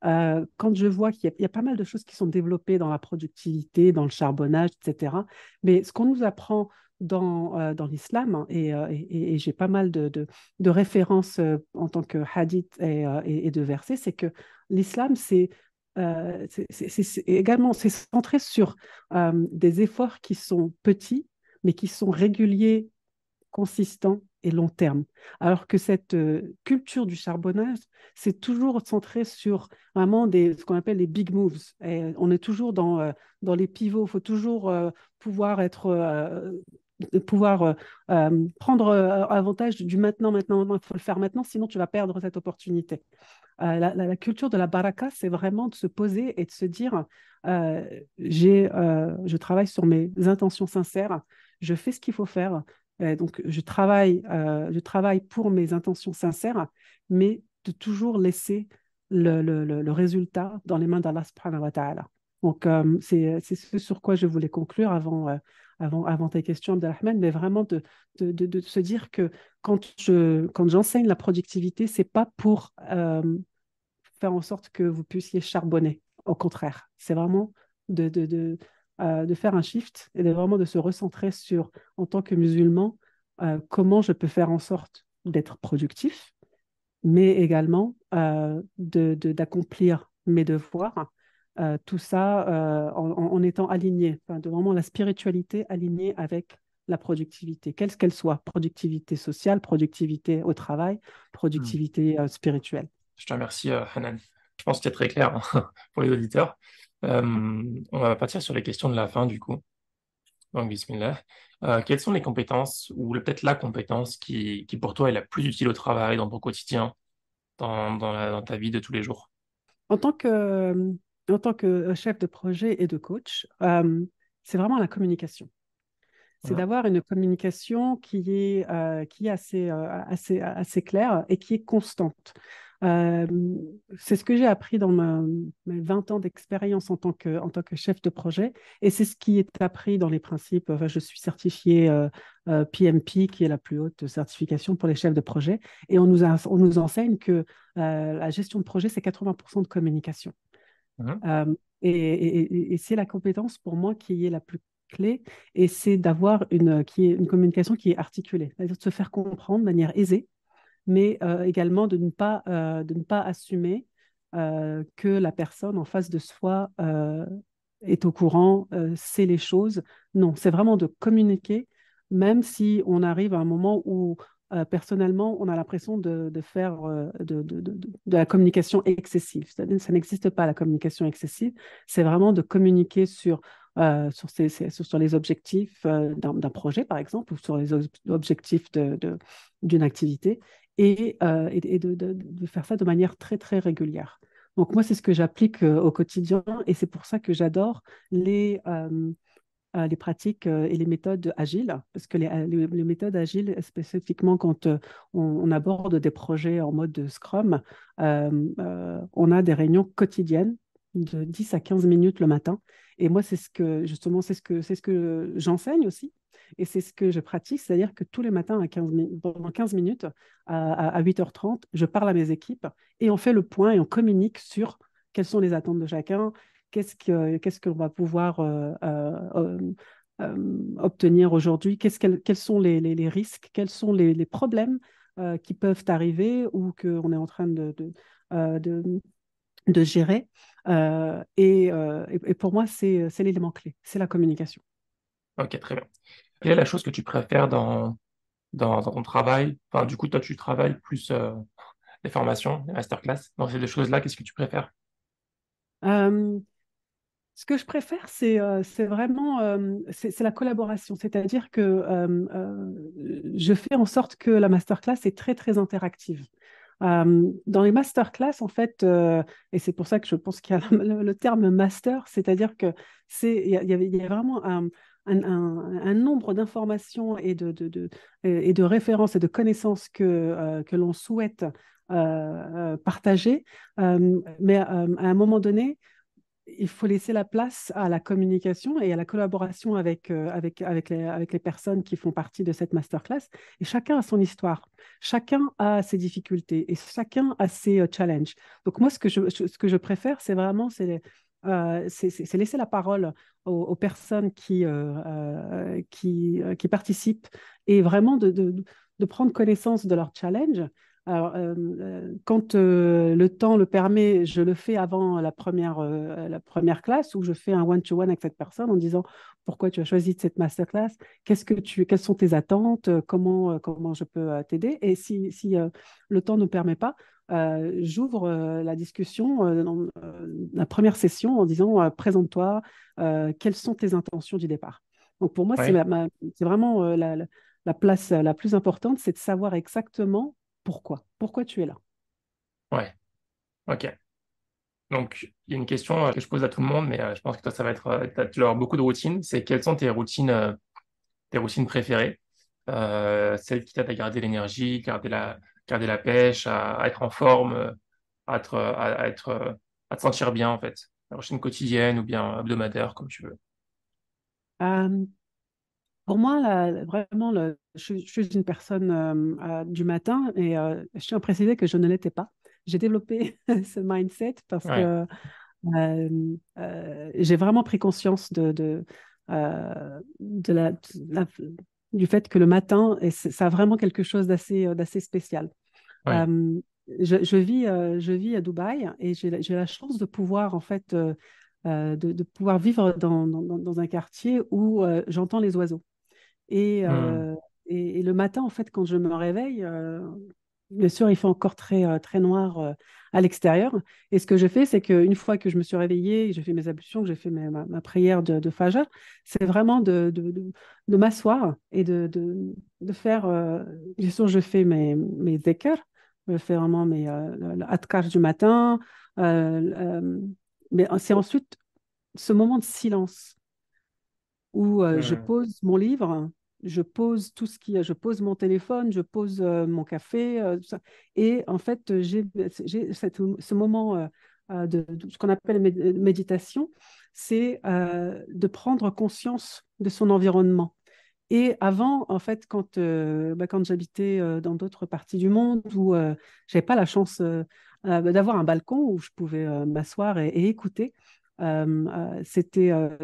euh, quand je vois qu'il y, a pas mal de choses qui sont développées dans la productivité, dans le charbonnage, etc. Mais ce qu'on nous apprend dans, euh, dans l'islam, hein, euh, et, j'ai pas mal de, références en tant que hadith et, de versets, c'est que l'islam, c'est également c'est centré sur des efforts qui sont petits mais qui sont réguliers, consistants et long terme. Alors que cette euh, culture du charbonnage, c'est toujours centré sur vraiment des, ce qu'on appelle les big moves. Et euh, on est toujours dans, euh, dans les pivots. Il faut toujours pouvoir être pouvoir prendre avantage du maintenant, maintenant, maintenant, il faut le faire maintenant, sinon tu vas perdre cette opportunité. La, la, culture de la baraka, c'est vraiment de se poser et de se dire, j'ai je travaille sur mes intentions sincères, je fais ce qu'il faut faire, euh, donc, je travaille, euh, je travaille pour mes intentions sincères, mais de toujours laisser le, résultat dans les mains d'Allah subhanahu wa ta'ala. Donc, euh, c'est ce sur quoi je voulais conclure avant, avant, avant tes questions, Abdelrahman, mais vraiment de, de, se dire que quand j'enseigne je, quand la productivité, c'est pas pour faire en sorte que vous puissiez charbonner. Au contraire, c'est vraiment de, euh, de faire un shift et de vraiment de se recentrer sur, en tant que musulman, euh, comment je peux faire en sorte d'être productif, mais également euh, d'accomplir mes devoirs, tout ça en, étant aligné, de vraiment la spiritualité alignée avec la productivité, quelle qu'elle soit, productivité sociale, productivité au travail, productivité hmm. spirituelle. Je te remercie, Hanan. Je pense que c'est très clair hein, *laughs* pour les auditeurs. Euh, on va partir sur les questions de la fin du coup. Donc, bismillah. Euh, quelles sont les compétences, ou peut-être la compétence qui, pour toi est la plus utile au travail, dans ton quotidien, dans, ta vie de tous les jours En tant que, euh, en tant que chef de projet et de coach, c'est vraiment la communication. C'est d'avoir une communication qui est, qui assez, assez, assez claire et qui est constante. Euh, c'est ce que j'ai appris dans mes 20 ans d'expérience en, tant que, en tant que chef de projet et c'est ce qui est appris dans les principes. je suis certifiée PMP, euh, euh, qui est la plus haute certification pour les chefs de projet, et on nous, on nous enseigne que la gestion de projet, c'est 80% de communication. Mmh. et, c'est la compétence pour moi qui est la plus clé et c'est d'avoir une, une communication qui est articulée, c'est-à-dire de se faire comprendre de manière aisée mais euh, également de ne pas, euh, de ne pas assumer euh, que la personne en face de soi est au courant, sait les choses. Non, c'est vraiment de communiquer, même si on arrive à un moment où personnellement, on a l'impression de, de, faire de, de, de, la communication excessive. Ça, ça n'existe pas, la communication excessive. C'est vraiment de communiquer sur, sur, sur, les objectifs d'un projet, par exemple, ou sur les objectifs d'une activité, et, euh, de, faire ça de manière très, très régulière. Donc moi, c'est ce que j'applique euh, au quotidien et c'est pour ça que j'adore les, euh, les pratiques et les méthodes agiles, parce que les, méthodes agiles, spécifiquement quand on, on, aborde des projets en mode Scrum, on a des réunions quotidiennes de 10 à 15 minutes le matin. Et moi, c'est ce que, justement, c'est ce que, c'est ce que j'enseigne aussi. Et c'est ce que je pratique, c'est-à-dire que tous les matins, à 15, pendant 15 minutes, à, 8h30, je parle à mes équipes et on fait le point et on communique sur quelles sont les attentes de chacun, qu'est-ce, qu'est-ce qu'on va pouvoir euh, euh, euh, obtenir aujourd'hui, quels, sont les, risques, quels sont les, problèmes qui peuvent arriver ou qu'on est en train de, de, de gérer. Euh, euh, et, pour moi, euh, c'est l'élément clé, c'est la communication. Ok, très bien. Quelle est la chose que tu préfères dans, ton travail enfin, Du coup, toi, tu travailles plus les formations, les masterclass. Dans ces deux choses-là, qu'est-ce que tu préfères ce que je préfère, c'est vraiment c'est la collaboration, c'est-à-dire que je fais en sorte que la masterclass est très très interactive dans les masterclass, en fait, et c'est pour ça que je pense qu'il y a *laughs* le, terme master, c'est-à-dire que c'est il y, a vraiment un, nombre d'informations et de, et de références et de connaissances que l'on souhaite partager, mais à un moment donné, il faut laisser la place à la communication et à la collaboration euh, avec, les, personnes qui font partie de cette masterclass. Et chacun a son histoire, chacun a ses difficultés et chacun a ses euh, challenges. Donc moi, ce que je, préfère, c'est vraiment c'est, euh, laisser la parole aux, personnes qui, participent et vraiment de prendre connaissance de leurs challenges alors, euh, euh, quand euh, le temps le permet, je le fais avant la première, la première classe où je fais un one-to-one avec cette personne en disant pourquoi tu as choisi cette masterclass, qu'est-ce que tu, quelles sont tes attentes, comment, comment je peux t'aider. Et si, le temps ne permet pas, j'ouvre la discussion, dans, la première session en disant présente-toi, quelles sont tes intentions du départ. Donc pour moi, c'est vraiment la place la plus importante, c'est de savoir exactement pourquoi. Pourquoi tu es là Ouais. Ok. Donc, il y a une question euh, que je pose à tout le monde, mais euh, je pense que toi, ça va être. Euh, tu vas avoir beaucoup de routines. C'est quelles sont tes routines, tes routines préférées Celles qui t'aident à garder l'énergie, garder la, garder la pêche, à, être en forme, à, te, être, à te sentir bien, en fait. La routine quotidienne ou bien hebdomadaire, comme tu veux pour moi, vraiment, je, suis une personne euh, du matin et je suis préciser que je ne l'étais pas. J'ai développé *laughs* ce mindset parce que euh, j'ai vraiment pris conscience de, de, euh, du fait que le matin, et ça a vraiment quelque chose d'assez spécial. Je, vis, je vis à Dubaï et j'ai la chance de pouvoir, en fait, de, pouvoir vivre dans, dans un quartier où j'entends les oiseaux. Mmh. Euh, et, et, le matin, en fait, quand je me réveille, euh, bien sûr, il fait encore très, euh, très noir à l'extérieur. Et ce que je fais, c'est qu'une fois que je me suis réveillée, j'ai fait mes ablutions, que j'ai fait ma, ma, prière de, de Fajr, c'est vraiment de, de, de, m'asseoir et de, de, faire. bien sûr, je fais mes, mes je fais vraiment mes euh, du matin. mais c'est ensuite ce moment de silence où je mmh. pose mon livre je pose tout ce qui je pose mon téléphone, je pose euh, mon café, euh, tout et en fait j'ai ce moment euh, de, ce qu'on appelle méditation, c'est de prendre conscience de son environnement. Et avant, en fait, quand, bah, quand j'habitais dans d'autres parties du monde où n'avais pas la chance d'avoir un balcon où je pouvais m'asseoir et, écouter, euh, euh, c'était euh,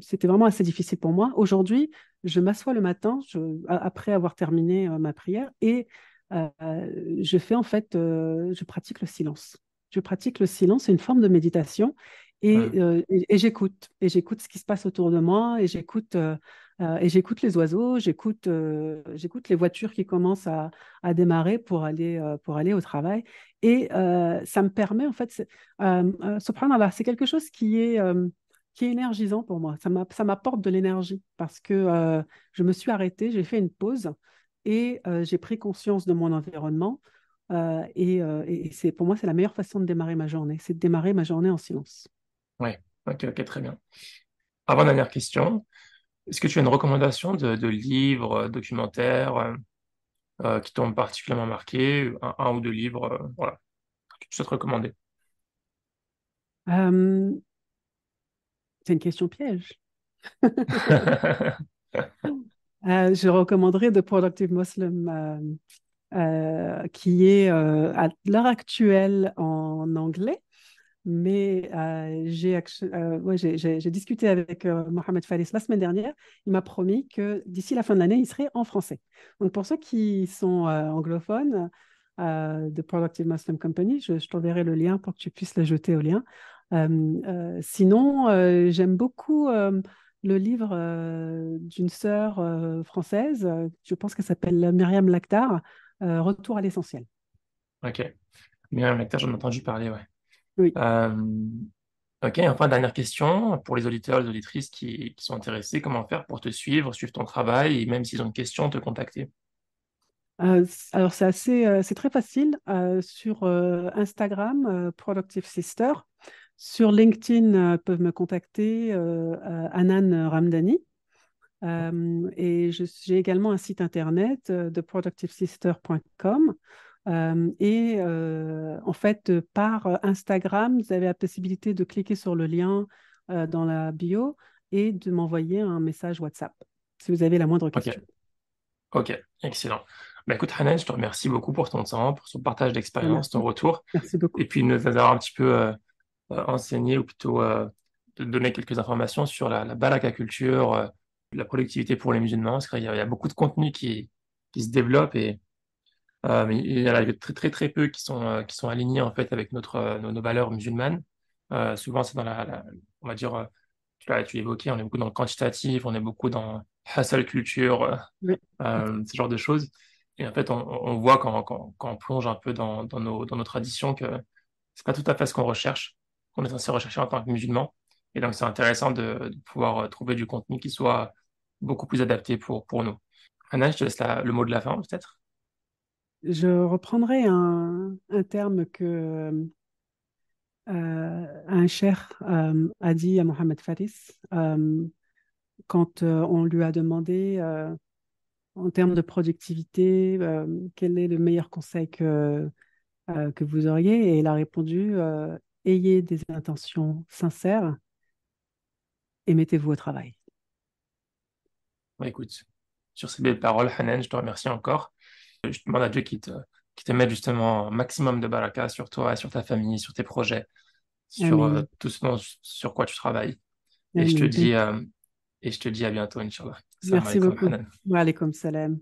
c'était vraiment assez difficile pour moi. Aujourd'hui, je m'assois le matin, après avoir terminé ma prière, et je fais en fait, je pratique le silence. Je pratique le silence, c'est une forme de méditation, mmh. et j'écoute, et j'écoute ce qui se passe autour de moi, et j'écoute euh, et j'écoute les oiseaux, j'écoute, euh, j'écoute les voitures qui commencent à, à démarrer pour aller, euh, pour aller au travail. Et ça me permet, en fait, là. c'est quelque chose qui est, qui est énergisant pour moi. Ça m'apporte de l'énergie parce que je me suis arrêtée, j'ai fait une pause et j'ai pris conscience de mon environnement. et, c'est, pour moi, c'est la meilleure façon de démarrer ma journée, c'est de démarrer ma journée en silence. Oui, ok, ok, très bien. Avant-dernière question, est-ce que tu as une recommandation de, livres, euh, documentaires euh, euh, qui t'ont particulièrement marqué, un, ou deux livres, voilà, que tu souhaites recommander C'est une question piège. *laughs* je recommanderais The Productive Muslim, qui est à l'heure actuelle en anglais, mais euh, euh, j'ai discuté avec euh, Mohamed Faris la semaine dernière. Il m'a promis que d'ici la fin de l'année, il serait en français. Donc pour ceux qui sont anglophones de Productive Muslim Company, je, t'enverrai le lien pour que tu puisses le jeter au lien. sinon, j'aime beaucoup le livre d'une sœur française, je pense qu'elle s'appelle Myriam Lactar, Retour à l'essentiel. Ok. Myriam Lactar, j'en ai entendu parler, ouais. Euh, ok, enfin, dernière question pour les auditeurs, les auditrices qui, sont intéressés, comment faire pour te suivre, suivre ton travail et même s'ils ont une question, te contacter euh, alors c'est assez, euh, c'est très facile sur Instagram, Productive Sister. Sur LinkedIn, peuvent me contacter Anan Ramdani. et j'ai également un site internet de productivesister.com euh, et euh, en fait, euh, par Instagram, vous avez la possibilité de cliquer sur le lien dans la bio et de m'envoyer un message WhatsApp si vous avez la moindre question. Ok, excellent. ben écoute, Hanan, je te remercie beaucoup pour ton temps, pour ton partage d'expérience, ton retour. Merci beaucoup. Et puis, nous avoir un petit peu enseigné ou plutôt de donner quelques informations sur la, la la productivité pour les musulmans. Il y, a beaucoup de contenu qui, qui se développe et euh, il y en a très, très, très peu qui sont, euh, qui sont alignés en fait avec notre, euh, nos, valeurs musulmanes. souvent, c'est dans la, on va dire, tu, l'as tu on est beaucoup dans le quantitatif, on est beaucoup dans seule culture, ce genre de choses. Et en fait, on, voit quand, quand, quand, on plonge un peu dans, dans, nos, dans nos traditions que c'est pas tout à fait ce qu'on recherche, qu'on est censé rechercher en tant que musulman. Et donc, c'est intéressant de, pouvoir trouver du contenu qui soit beaucoup plus adapté pour, pour nous. Anna, je te laisse le mot de la fin, peut-être. Je reprendrai un, terme que euh, un cher euh, a dit à Mohamed Faris euh, quand on lui a demandé en termes de productivité quel est le meilleur conseil que, que vous auriez et il a répondu ayez des intentions sincères et mettez-vous au travail. Bah, écoute, sur ces belles paroles, Hanan, je te remercie encore je demande à Dieu qu'il te, mette justement un maximum de baraka sur toi, sur ta famille, sur tes projets, sur euh, tout ce dont, sur quoi tu travailles. Et je te dis euh, et je te dis à bientôt, Inch'Allah. Merci beaucoup. Wa salam.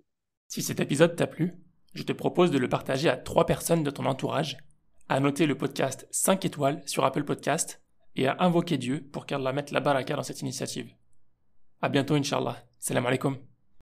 Si cet épisode t'a plu, je te propose de le partager à trois personnes de ton entourage, à noter le podcast 5 étoiles sur Apple Podcast et à invoquer Dieu pour qu'Allah mette la baraka dans cette initiative. À bientôt, Inch'Allah. Salam alaikum.